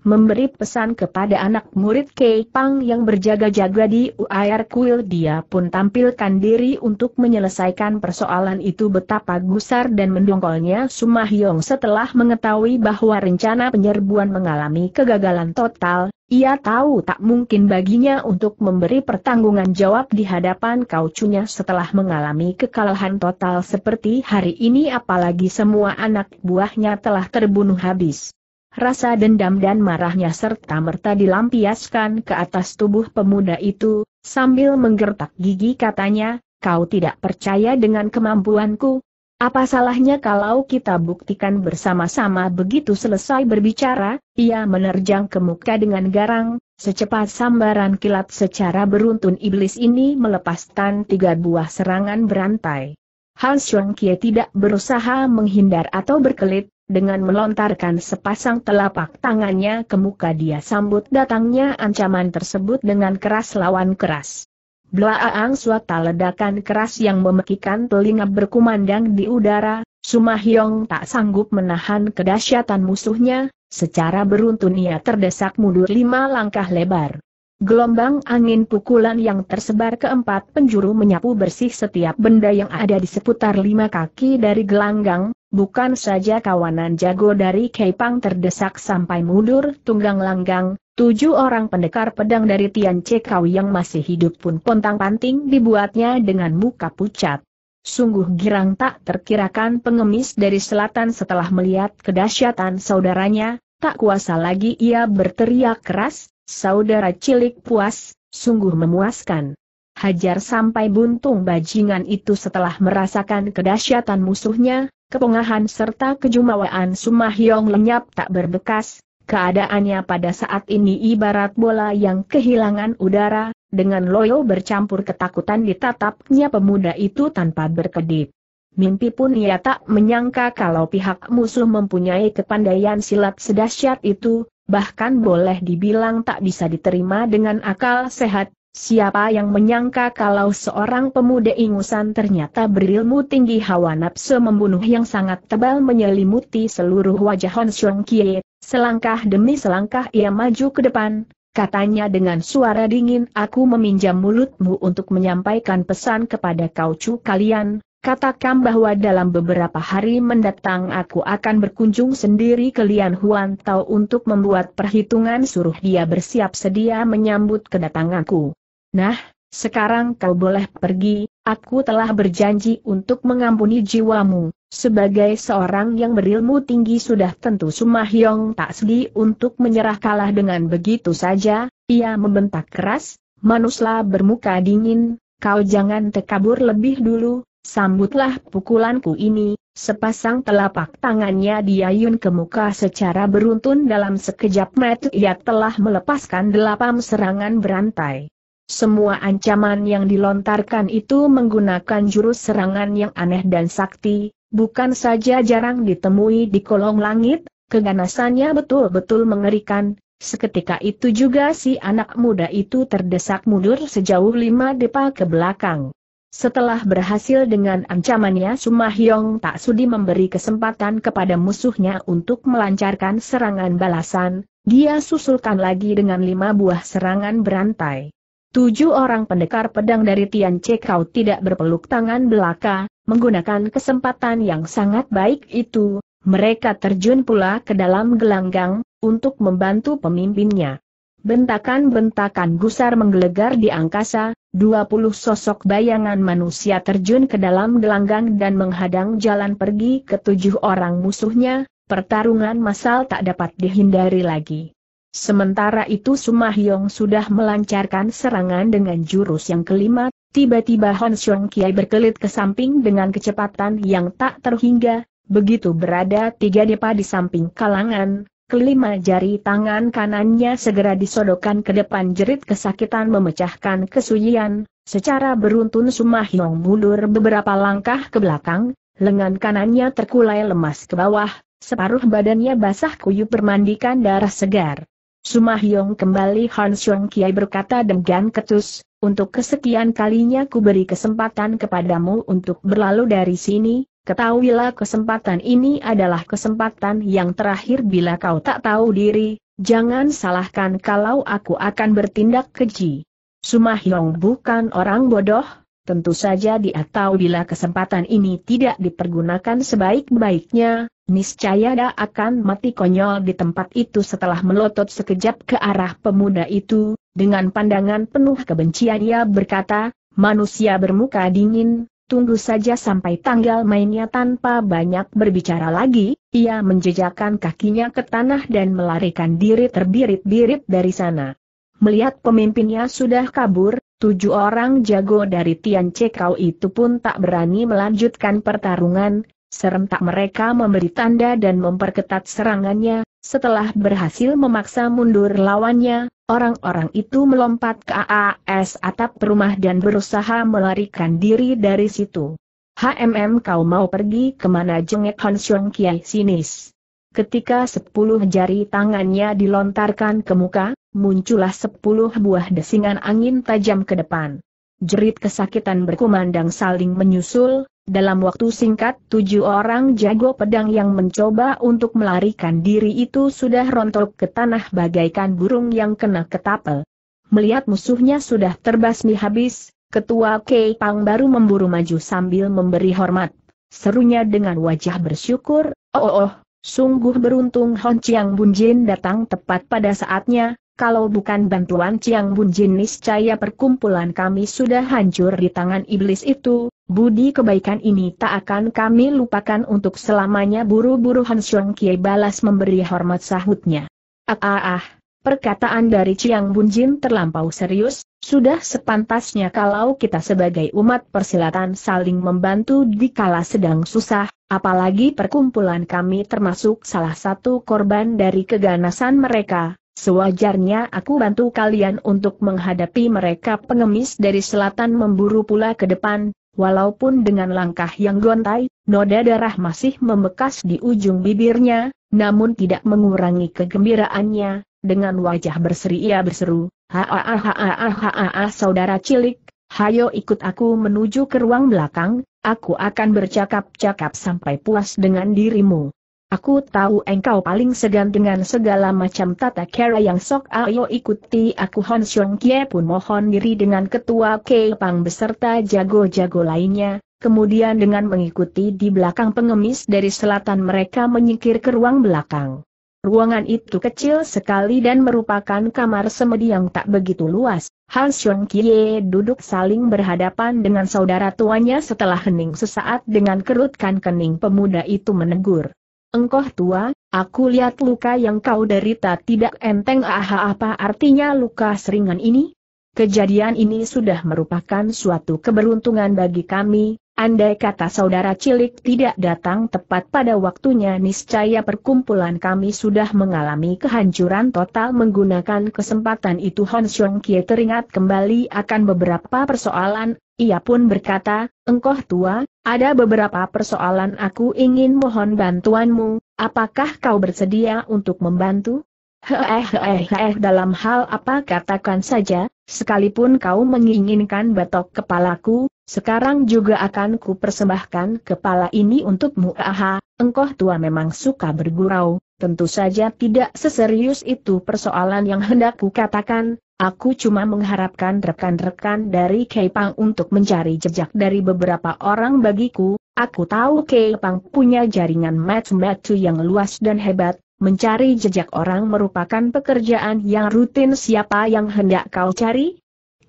memberi pesan kepada anak murid Kepang Pang yang berjaga-jaga di Air Kuil dia pun tampilkan diri untuk menyelesaikan persoalan itu betapa gusar dan mendongkolnya Sumah Yong setelah mengetahui bahwa rencana penyerbuan mengalami kegagalan total, ia tahu tak mungkin baginya untuk memberi pertanggungan jawab di hadapan kaucunya setelah mengalami kekalahan total seperti hari ini apalagi semua anak buahnya telah terbunuh habis. Rasa dendam dan marahnya serta merta dilampiaskan ke atas tubuh pemuda itu, sambil menggertak gigi katanya, kau tidak percaya dengan kemampuanku, apa salahnya kalau kita buktikan bersama-sama begitu selesai berbicara, ia menerjang ke muka dengan garang, secepat sambaran kilat secara beruntun iblis ini melepaskan tiga buah serangan berantai. Han Shuang Kie tidak berusaha menghindar atau berkelit, dengan melontarkan sepasang telapak tangannya ke muka dia sambut datangnya ancaman tersebut dengan keras lawan keras. Blaaang suatu ledakan keras yang memekikan telinga berkumandang di udara, Sumahyong tak sanggup menahan kedahsyatan musuhnya, secara beruntun ia terdesak mundur lima langkah lebar. Gelombang angin pukulan yang tersebar ke empat penjuru menyapu bersih setiap benda yang ada di seputar lima kaki dari gelanggang, bukan saja kawanan jago dari Keipang terdesak sampai mundur tunggang langgang, Tujuh orang pendekar pedang dari Tian Cekau yang masih hidup pun pontang-panting dibuatnya dengan muka pucat. Sungguh girang tak terkirakan pengemis dari selatan setelah melihat kedahsyatan saudaranya, tak kuasa lagi ia berteriak keras, saudara cilik puas, sungguh memuaskan. Hajar sampai buntung bajingan itu setelah merasakan kedahsyatan musuhnya, kepongahan serta kejumawaan Sumahyong lenyap tak berbekas, Keadaannya pada saat ini ibarat bola yang kehilangan udara, dengan loyo bercampur ketakutan ditatapnya pemuda itu tanpa berkedip. Mimpi pun ia tak menyangka kalau pihak musuh mempunyai kepandaian silat sedahsyat itu, bahkan boleh dibilang tak bisa diterima dengan akal sehat, Siapa yang menyangka kalau seorang pemuda ingusan ternyata berilmu tinggi hawa nafsu membunuh yang sangat tebal menyelimuti seluruh wajah Hon Xiong Kie, selangkah demi selangkah ia maju ke depan, katanya dengan suara dingin aku meminjam mulutmu untuk menyampaikan pesan kepada kaucu kalian, katakan bahwa dalam beberapa hari mendatang aku akan berkunjung sendiri ke Lian Huan Tao untuk membuat perhitungan suruh dia bersiap sedia menyambut kedatanganku. Nah, sekarang kau boleh pergi, aku telah berjanji untuk mengampuni jiwamu. Sebagai seorang yang berilmu tinggi sudah tentu Sumahyong tak sedih untuk menyerah kalah dengan begitu saja, ia membentak keras, manuslah bermuka dingin, kau jangan tekabur lebih dulu, sambutlah pukulanku ini, sepasang telapak tangannya diayun ke muka secara beruntun dalam sekejap mata ia telah melepaskan delapan serangan berantai. Semua ancaman yang dilontarkan itu menggunakan jurus serangan yang aneh dan sakti, bukan saja jarang ditemui di kolong langit, keganasannya betul-betul mengerikan, seketika itu juga si anak muda itu terdesak mundur sejauh lima depa ke belakang. Setelah berhasil dengan ancamannya Sumahyong tak sudi memberi kesempatan kepada musuhnya untuk melancarkan serangan balasan, dia susulkan lagi dengan lima buah serangan berantai. Tujuh orang pendekar pedang dari Tian Cekau tidak berpeluk tangan belaka, menggunakan kesempatan yang sangat baik itu, mereka terjun pula ke dalam gelanggang, untuk membantu pemimpinnya. Bentakan-bentakan gusar menggelegar di angkasa, 20 sosok bayangan manusia terjun ke dalam gelanggang dan menghadang jalan pergi ke tujuh orang musuhnya, pertarungan massal tak dapat dihindari lagi. Sementara itu Sumahyong sudah melancarkan serangan dengan jurus yang kelima, tiba-tiba Hon Xiong Kiai berkelit ke samping dengan kecepatan yang tak terhingga, begitu berada tiga depa di samping kalangan, kelima jari tangan kanannya segera disodokkan ke depan jerit kesakitan memecahkan kesunyian, secara beruntun Sumahyong mundur beberapa langkah ke belakang, lengan kanannya terkulai lemas ke bawah, separuh badannya basah kuyup bermandikan darah segar. Sumahyong kembali Han Xiong Kiai berkata dengan ketus, untuk kesekian kalinya ku beri kesempatan kepadamu untuk berlalu dari sini, ketahuilah kesempatan ini adalah kesempatan yang terakhir bila kau tak tahu diri, jangan salahkan kalau aku akan bertindak keji. Sumahyong bukan orang bodoh, Tentu saja dia tahu bila kesempatan ini tidak dipergunakan sebaik-baiknya, niscaya dia akan mati konyol di tempat itu setelah melotot sekejap ke arah pemuda itu, dengan pandangan penuh kebencian ia berkata, manusia bermuka dingin, tunggu saja sampai tanggal mainnya tanpa banyak berbicara lagi, ia menjejakkan kakinya ke tanah dan melarikan diri terbirit-birit dari sana. Melihat pemimpinnya sudah kabur, Tujuh orang jago dari Tian Cekau itu pun tak berani melanjutkan pertarungan, serentak mereka memberi tanda dan memperketat serangannya, setelah berhasil memaksa mundur lawannya, orang-orang itu melompat ke AAS atap rumah dan berusaha melarikan diri dari situ. HMM kau mau pergi kemana jengek Han Xiong Kiai sinis. Ketika sepuluh jari tangannya dilontarkan ke muka, muncullah sepuluh buah desingan angin tajam ke depan. Jerit kesakitan berkumandang saling menyusul, dalam waktu singkat tujuh orang jago pedang yang mencoba untuk melarikan diri itu sudah rontok ke tanah bagaikan burung yang kena ketapel. Melihat musuhnya sudah terbasmi habis, ketua Kei Pang baru memburu maju sambil memberi hormat. Serunya dengan wajah bersyukur, oh oh, oh sungguh beruntung Hon Chiang Jin datang tepat pada saatnya, kalau bukan bantuan Ciang Bun Jin niscaya perkumpulan kami sudah hancur di tangan iblis itu, budi kebaikan ini tak akan kami lupakan untuk selamanya buru-buru Han Xiong Kie balas memberi hormat sahutnya. Ah ah ah, perkataan dari Ciang Bun Jin terlampau serius, sudah sepantasnya kalau kita sebagai umat persilatan saling membantu di kala sedang susah, apalagi perkumpulan kami termasuk salah satu korban dari keganasan mereka, Sewajarnya aku bantu kalian untuk menghadapi mereka pengemis dari selatan memburu pula ke depan, walaupun dengan langkah yang gontai, noda darah masih membekas di ujung bibirnya, namun tidak mengurangi kegembiraannya, dengan wajah berseri ia berseru, haa saudara cilik, hayo ikut aku menuju ke ruang belakang, aku akan bercakap-cakap sampai puas dengan dirimu. Aku tahu engkau paling segan dengan segala macam tata cara yang sok ayo ikuti aku Hon Xiong Kie pun mohon diri dengan ketua Pang beserta jago-jago lainnya, kemudian dengan mengikuti di belakang pengemis dari selatan mereka menyingkir ke ruang belakang. Ruangan itu kecil sekali dan merupakan kamar semedi yang tak begitu luas. Han Xiong Kie duduk saling berhadapan dengan saudara tuanya setelah hening sesaat dengan kerutkan kening pemuda itu menegur. Engkau tua, aku lihat luka yang kau derita tidak enteng aha apa artinya luka seringan ini? Kejadian ini sudah merupakan suatu keberuntungan bagi kami, andai kata saudara cilik tidak datang tepat pada waktunya niscaya perkumpulan kami sudah mengalami kehancuran total menggunakan kesempatan itu Hon Xiong Kie teringat kembali akan beberapa persoalan, ia pun berkata, Engkau tua, ada beberapa persoalan aku ingin mohon bantuanmu, apakah kau bersedia untuk membantu? Hehehehe eh eh. dalam hal apa katakan saja, sekalipun kau menginginkan batok kepalaku, sekarang juga akan ku persembahkan kepala ini untukmu aha, engkau tua memang suka bergurau, tentu saja tidak seserius itu persoalan yang hendak ku katakan, Aku cuma mengharapkan rekan-rekan dari Keipang untuk mencari jejak dari beberapa orang bagiku, aku tahu Keipang punya jaringan match-match yang luas dan hebat, mencari jejak orang merupakan pekerjaan yang rutin siapa yang hendak kau cari?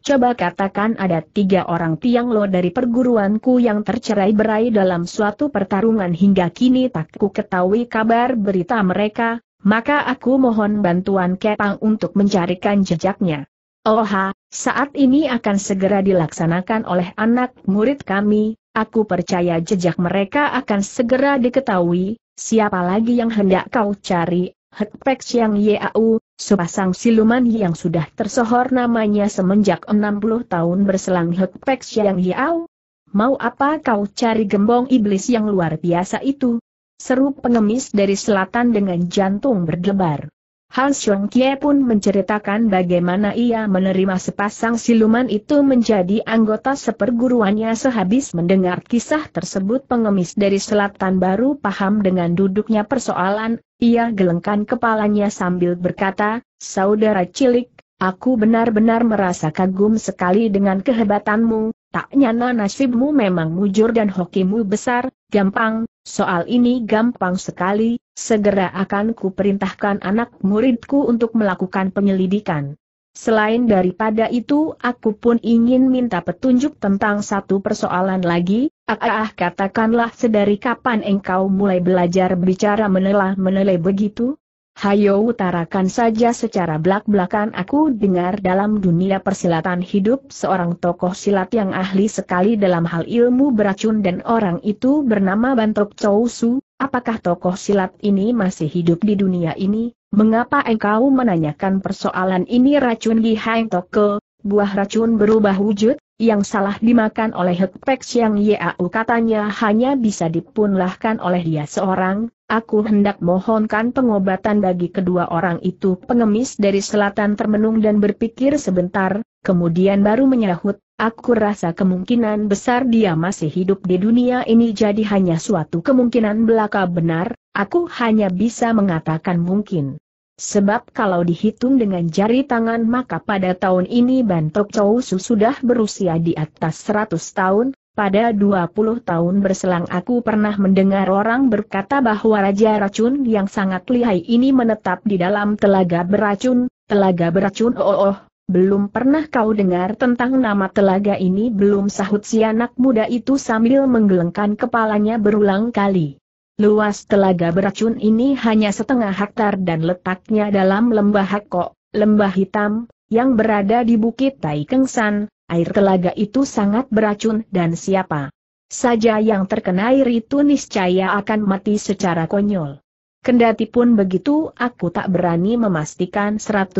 Coba katakan ada tiga orang tiang lo dari perguruanku yang tercerai berai dalam suatu pertarungan hingga kini tak ku ketahui kabar berita mereka, maka aku mohon bantuan Kepang untuk mencarikan jejaknya. Oha, saat ini akan segera dilaksanakan oleh anak murid kami, aku percaya jejak mereka akan segera diketahui, siapa lagi yang hendak kau cari, Hekpek Siang Yau, sepasang siluman yang sudah tersohor namanya semenjak 60 tahun berselang Hekpek Siang Yau? Mau apa kau cari gembong iblis yang luar biasa itu? seru pengemis dari selatan dengan jantung berdebar. Han Xiong Kie pun menceritakan bagaimana ia menerima sepasang siluman itu menjadi anggota seperguruannya sehabis mendengar kisah tersebut pengemis dari selatan baru paham dengan duduknya persoalan, ia gelengkan kepalanya sambil berkata, Saudara cilik, Aku benar-benar merasa kagum sekali dengan kehebatanmu, tak nyana nasibmu memang mujur dan hokimu besar, Gampang, soal ini gampang sekali, segera akan kuperintahkan anak muridku untuk melakukan penyelidikan. Selain daripada itu aku pun ingin minta petunjuk tentang satu persoalan lagi, ah, ah, katakanlah sedari kapan engkau mulai belajar bicara menelah menelai begitu? Hayo utarakan saja secara belak-belakan aku dengar dalam dunia persilatan hidup seorang tokoh silat yang ahli sekali dalam hal ilmu beracun dan orang itu bernama Bantok Chow Su, apakah tokoh silat ini masih hidup di dunia ini? Mengapa engkau menanyakan persoalan ini racun di Hang Toko, buah racun berubah wujud? Yang salah dimakan oleh Hekpek Siang Yau katanya hanya bisa dipunlahkan oleh dia seorang, aku hendak mohonkan pengobatan bagi kedua orang itu pengemis dari selatan termenung dan berpikir sebentar, kemudian baru menyahut, aku rasa kemungkinan besar dia masih hidup di dunia ini jadi hanya suatu kemungkinan belaka benar, aku hanya bisa mengatakan mungkin. Sebab kalau dihitung dengan jari tangan maka pada tahun ini Bantok Chousu sudah berusia di atas 100 tahun, pada 20 tahun berselang aku pernah mendengar orang berkata bahwa Raja Racun yang sangat lihai ini menetap di dalam telaga beracun, telaga beracun oh oh, oh. belum pernah kau dengar tentang nama telaga ini belum sahut si anak muda itu sambil menggelengkan kepalanya berulang kali. Luas telaga beracun ini hanya setengah hektar dan letaknya dalam lembah Hakok, lembah hitam, yang berada di Bukit Tai Kengsan, air telaga itu sangat beracun dan siapa saja yang terkena air itu niscaya akan mati secara konyol. Kendati pun begitu aku tak berani memastikan 100%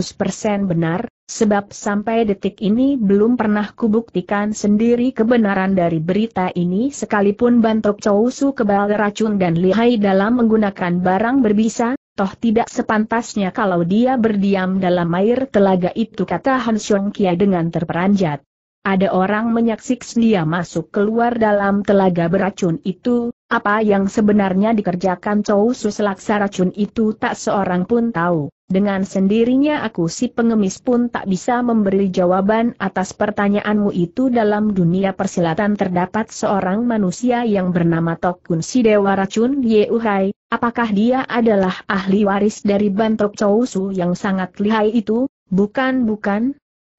benar, sebab sampai detik ini belum pernah kubuktikan sendiri kebenaran dari berita ini sekalipun Bantok Chousu kebal racun dan lihai dalam menggunakan barang berbisa, toh tidak sepantasnya kalau dia berdiam dalam air telaga itu kata Han Xiong Kia dengan terperanjat. Ada orang menyaksikan dia masuk keluar dalam telaga beracun itu, apa yang sebenarnya dikerjakan Chow Selaksa racun itu tak seorang pun tahu. Dengan sendirinya aku si pengemis pun tak bisa memberi jawaban atas pertanyaanmu itu dalam dunia persilatan terdapat seorang manusia yang bernama Tokun Si Dewa Racun Yeuhai, apakah dia adalah ahli waris dari Bantok Chow Su yang sangat lihai itu? Bukan bukan,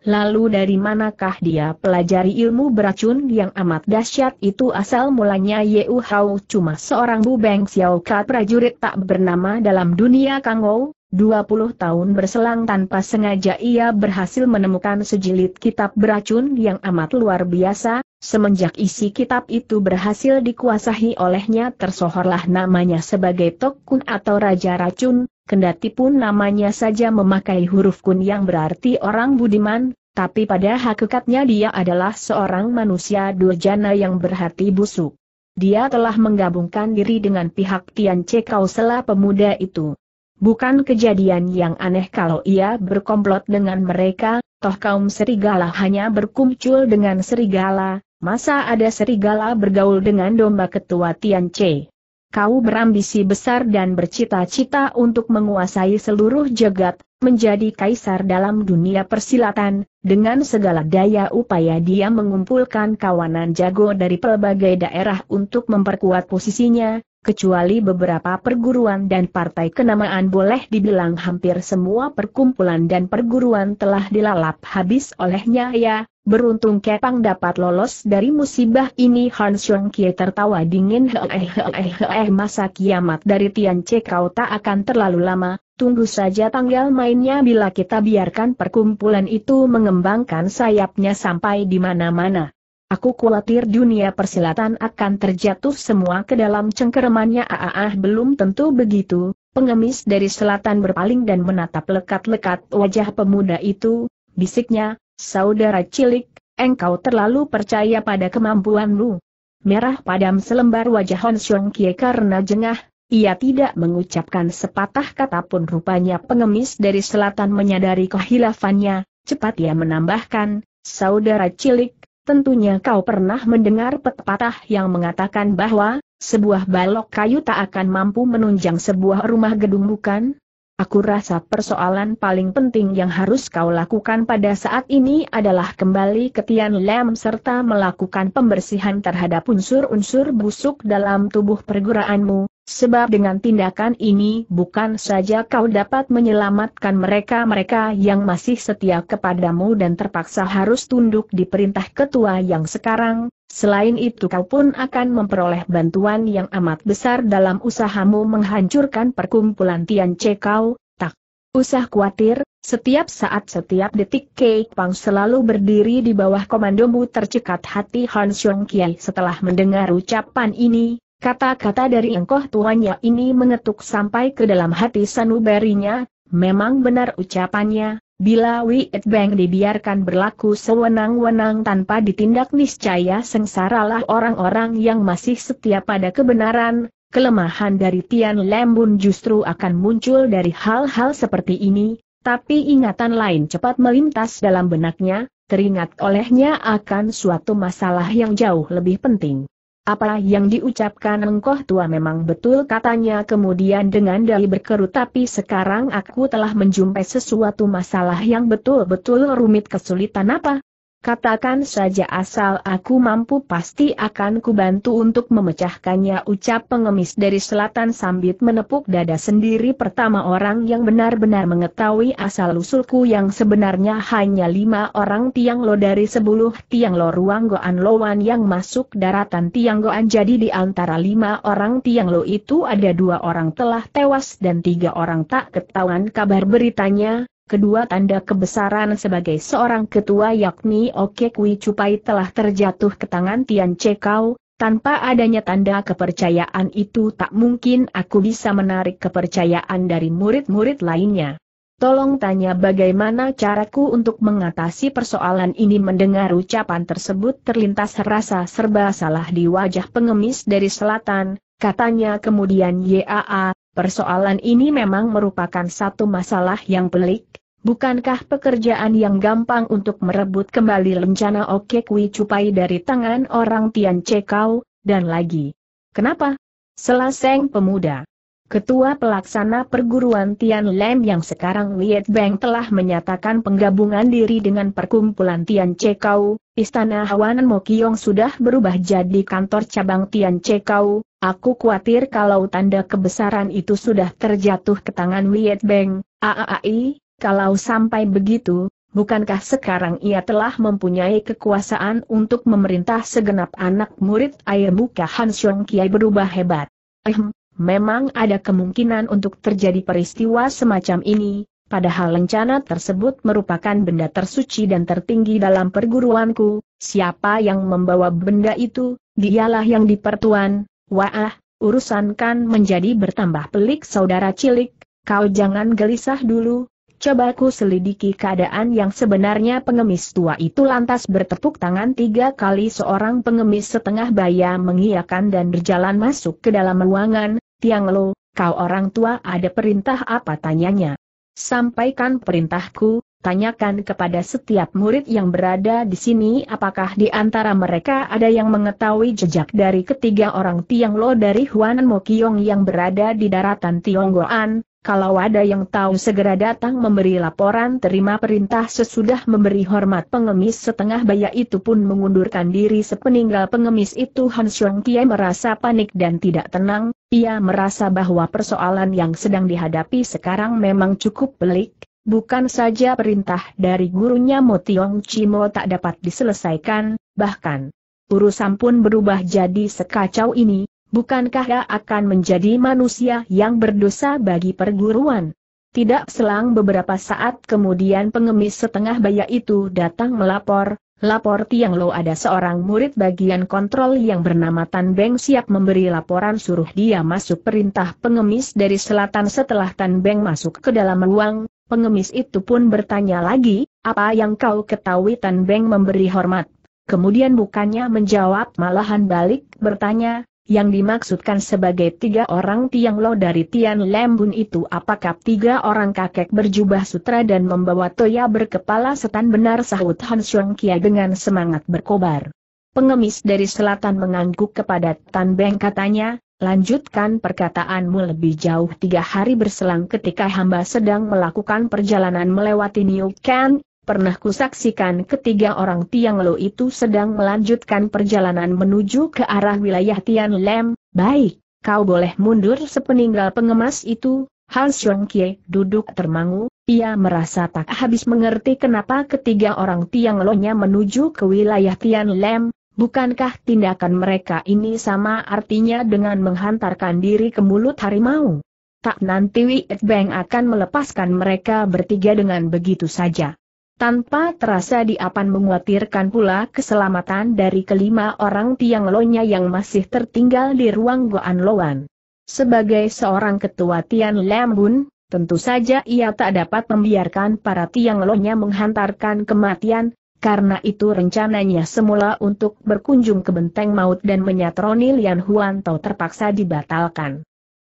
Lalu dari manakah dia pelajari ilmu beracun yang amat dahsyat itu asal mulanya U Hao cuma seorang bu Xiao Ka prajurit tak bernama dalam dunia Kangou, 20 tahun berselang tanpa sengaja ia berhasil menemukan sejilid kitab beracun yang amat luar biasa, Semenjak isi kitab itu berhasil dikuasahi olehnya tersohorlah namanya sebagai Tokun atau Raja Racun, kendati pun namanya saja memakai huruf kun yang berarti orang budiman, tapi pada hakikatnya dia adalah seorang manusia durjana yang berhati busuk. Dia telah menggabungkan diri dengan pihak Tian Cekau Sela pemuda itu. Bukan kejadian yang aneh kalau ia berkomplot dengan mereka, toh kaum serigala hanya berkumpul dengan serigala, Masa ada serigala bergaul dengan domba ketua Tian Che? Kau berambisi besar dan bercita-cita untuk menguasai seluruh jagat, menjadi kaisar dalam dunia persilatan, dengan segala daya upaya dia mengumpulkan kawanan jago dari pelbagai daerah untuk memperkuat posisinya, kecuali beberapa perguruan dan partai kenamaan boleh dibilang hampir semua perkumpulan dan perguruan telah dilalap habis olehnya ya, beruntung Kepang dapat lolos dari musibah ini Han Xiong Kie tertawa dingin hehehehehe masa kiamat dari Tian Che kau tak akan terlalu lama, tunggu saja tanggal mainnya bila kita biarkan perkumpulan itu mengembangkan sayapnya sampai di mana-mana. Aku khawatir dunia persilatan akan terjatuh semua ke dalam cengkeramannya ah, ah, ah belum tentu begitu, pengemis dari selatan berpaling dan menatap lekat-lekat wajah pemuda itu, bisiknya, saudara cilik, engkau terlalu percaya pada kemampuanmu. Merah padam selembar wajah Hon Xiong Kie karena jengah, ia tidak mengucapkan sepatah kata pun rupanya pengemis dari selatan menyadari kehilafannya, cepat ia menambahkan, saudara cilik, Tentunya kau pernah mendengar pepatah yang mengatakan bahwa, sebuah balok kayu tak akan mampu menunjang sebuah rumah gedung bukan? Aku rasa persoalan paling penting yang harus kau lakukan pada saat ini adalah kembali ke Tian Lam serta melakukan pembersihan terhadap unsur-unsur busuk dalam tubuh perguraanmu, Sebab dengan tindakan ini bukan saja kau dapat menyelamatkan mereka-mereka yang masih setia kepadamu dan terpaksa harus tunduk di perintah ketua yang sekarang, selain itu kau pun akan memperoleh bantuan yang amat besar dalam usahamu menghancurkan perkumpulan Tian kau, tak usah khawatir, setiap saat setiap detik Keik Pang selalu berdiri di bawah komandomu tercekat hati Han Xiong Kiai setelah mendengar ucapan ini, Kata-kata dari engkoh tuanya ini mengetuk sampai ke dalam hati sanubarinya, memang benar ucapannya, bila Wiet Bang dibiarkan berlaku sewenang-wenang tanpa ditindak niscaya sengsaralah orang-orang yang masih setia pada kebenaran, kelemahan dari Tian Lembun justru akan muncul dari hal-hal seperti ini, tapi ingatan lain cepat melintas dalam benaknya, teringat olehnya akan suatu masalah yang jauh lebih penting. Apa yang diucapkan engkoh tua memang betul katanya kemudian dengan dali berkerut tapi sekarang aku telah menjumpai sesuatu masalah yang betul-betul rumit kesulitan apa? katakan saja asal aku mampu pasti akan kubantu untuk memecahkannya ucap pengemis dari selatan sambit menepuk dada sendiri pertama orang yang benar-benar mengetahui asal-usulku yang sebenarnya hanya lima orang tiang lo dari sepuluh tiang lo ruang goan loan yang masuk daratan tiang goan jadi di antara lima orang tiang lo itu ada dua orang telah tewas dan tiga orang tak ketahuan kabar beritanya, kedua tanda kebesaran sebagai seorang ketua yakni Oke Kui Cupai telah terjatuh ke tangan Tian Cekau, tanpa adanya tanda kepercayaan itu tak mungkin aku bisa menarik kepercayaan dari murid-murid lainnya. Tolong tanya bagaimana caraku untuk mengatasi persoalan ini mendengar ucapan tersebut terlintas rasa serba salah di wajah pengemis dari selatan, katanya kemudian YAA, Persoalan ini memang merupakan satu masalah yang pelik, bukankah pekerjaan yang gampang untuk merebut kembali lencana Oke Kui Cupai dari tangan orang Tian Cekau, dan lagi. Kenapa? Selaseng pemuda. Ketua pelaksana perguruan Tian Lem yang sekarang Liet Beng telah menyatakan penggabungan diri dengan perkumpulan Tian Cekau, Istana Hawanan Mokiong sudah berubah jadi kantor cabang Tian Cekau, Aku khawatir kalau tanda kebesaran itu sudah terjatuh ke tangan Wiet Beng, AAI, kalau sampai begitu, bukankah sekarang ia telah mempunyai kekuasaan untuk memerintah segenap anak murid ayah muka Han Kiai berubah hebat? Ehm, memang ada kemungkinan untuk terjadi peristiwa semacam ini, padahal lencana tersebut merupakan benda tersuci dan tertinggi dalam perguruanku, siapa yang membawa benda itu, dialah yang dipertuan, Wah, urusan kan menjadi bertambah pelik saudara cilik, kau jangan gelisah dulu, coba ku selidiki keadaan yang sebenarnya pengemis tua itu lantas bertepuk tangan tiga kali seorang pengemis setengah baya mengiakan dan berjalan masuk ke dalam ruangan, tiang lo, kau orang tua ada perintah apa tanyanya. Sampaikan perintahku, Tanyakan kepada setiap murid yang berada di sini apakah di antara mereka ada yang mengetahui jejak dari ketiga orang Tiang Lo dari Huan Mokyong yang berada di daratan Tionggoan, kalau ada yang tahu segera datang memberi laporan terima perintah sesudah memberi hormat pengemis setengah bayak itu pun mengundurkan diri sepeninggal pengemis itu Han Xiong Kie merasa panik dan tidak tenang, ia merasa bahwa persoalan yang sedang dihadapi sekarang memang cukup pelik, Bukan saja perintah dari gurunya Mo Tiong Chimo tak dapat diselesaikan, bahkan urusan pun berubah jadi sekacau ini, bukankah ia akan menjadi manusia yang berdosa bagi perguruan? Tidak selang beberapa saat kemudian pengemis setengah baya itu datang melapor, lapor Tiang Lo ada seorang murid bagian kontrol yang bernama Tan Beng siap memberi laporan suruh dia masuk perintah pengemis dari selatan setelah Tan Beng masuk ke dalam ruang, Pengemis itu pun bertanya lagi, apa yang kau ketahui Tan Beng memberi hormat? Kemudian bukannya menjawab malahan balik bertanya, yang dimaksudkan sebagai tiga orang Tiang Lo dari Tian Lembun itu apakah tiga orang kakek berjubah sutra dan membawa toya berkepala setan benar sahut Han Xiong Kia dengan semangat berkobar. Pengemis dari selatan mengangguk kepada Tan Beng katanya, Lanjutkan perkataanmu lebih jauh tiga hari berselang ketika hamba sedang melakukan perjalanan melewati New Can pernah kusaksikan ketiga orang Tiang Lo itu sedang melanjutkan perjalanan menuju ke arah wilayah Tian Lem, baik, kau boleh mundur sepeninggal pengemas itu, Han Xiong Kie duduk termangu, ia merasa tak habis mengerti kenapa ketiga orang Tiang Lo-nya menuju ke wilayah Tian Lem, Bukankah tindakan mereka ini sama artinya dengan menghantarkan diri ke mulut harimau? Tak nanti Wiet Beng akan melepaskan mereka bertiga dengan begitu saja. Tanpa terasa diapan menguatirkan pula keselamatan dari kelima orang tiang lonya yang masih tertinggal di ruang Goan Loan. Sebagai seorang ketua Tian Lembun, tentu saja ia tak dapat membiarkan para tiang lonya menghantarkan kematian, karena itu rencananya semula untuk berkunjung ke Benteng Maut dan menyatroni Lian Huan Tao terpaksa dibatalkan.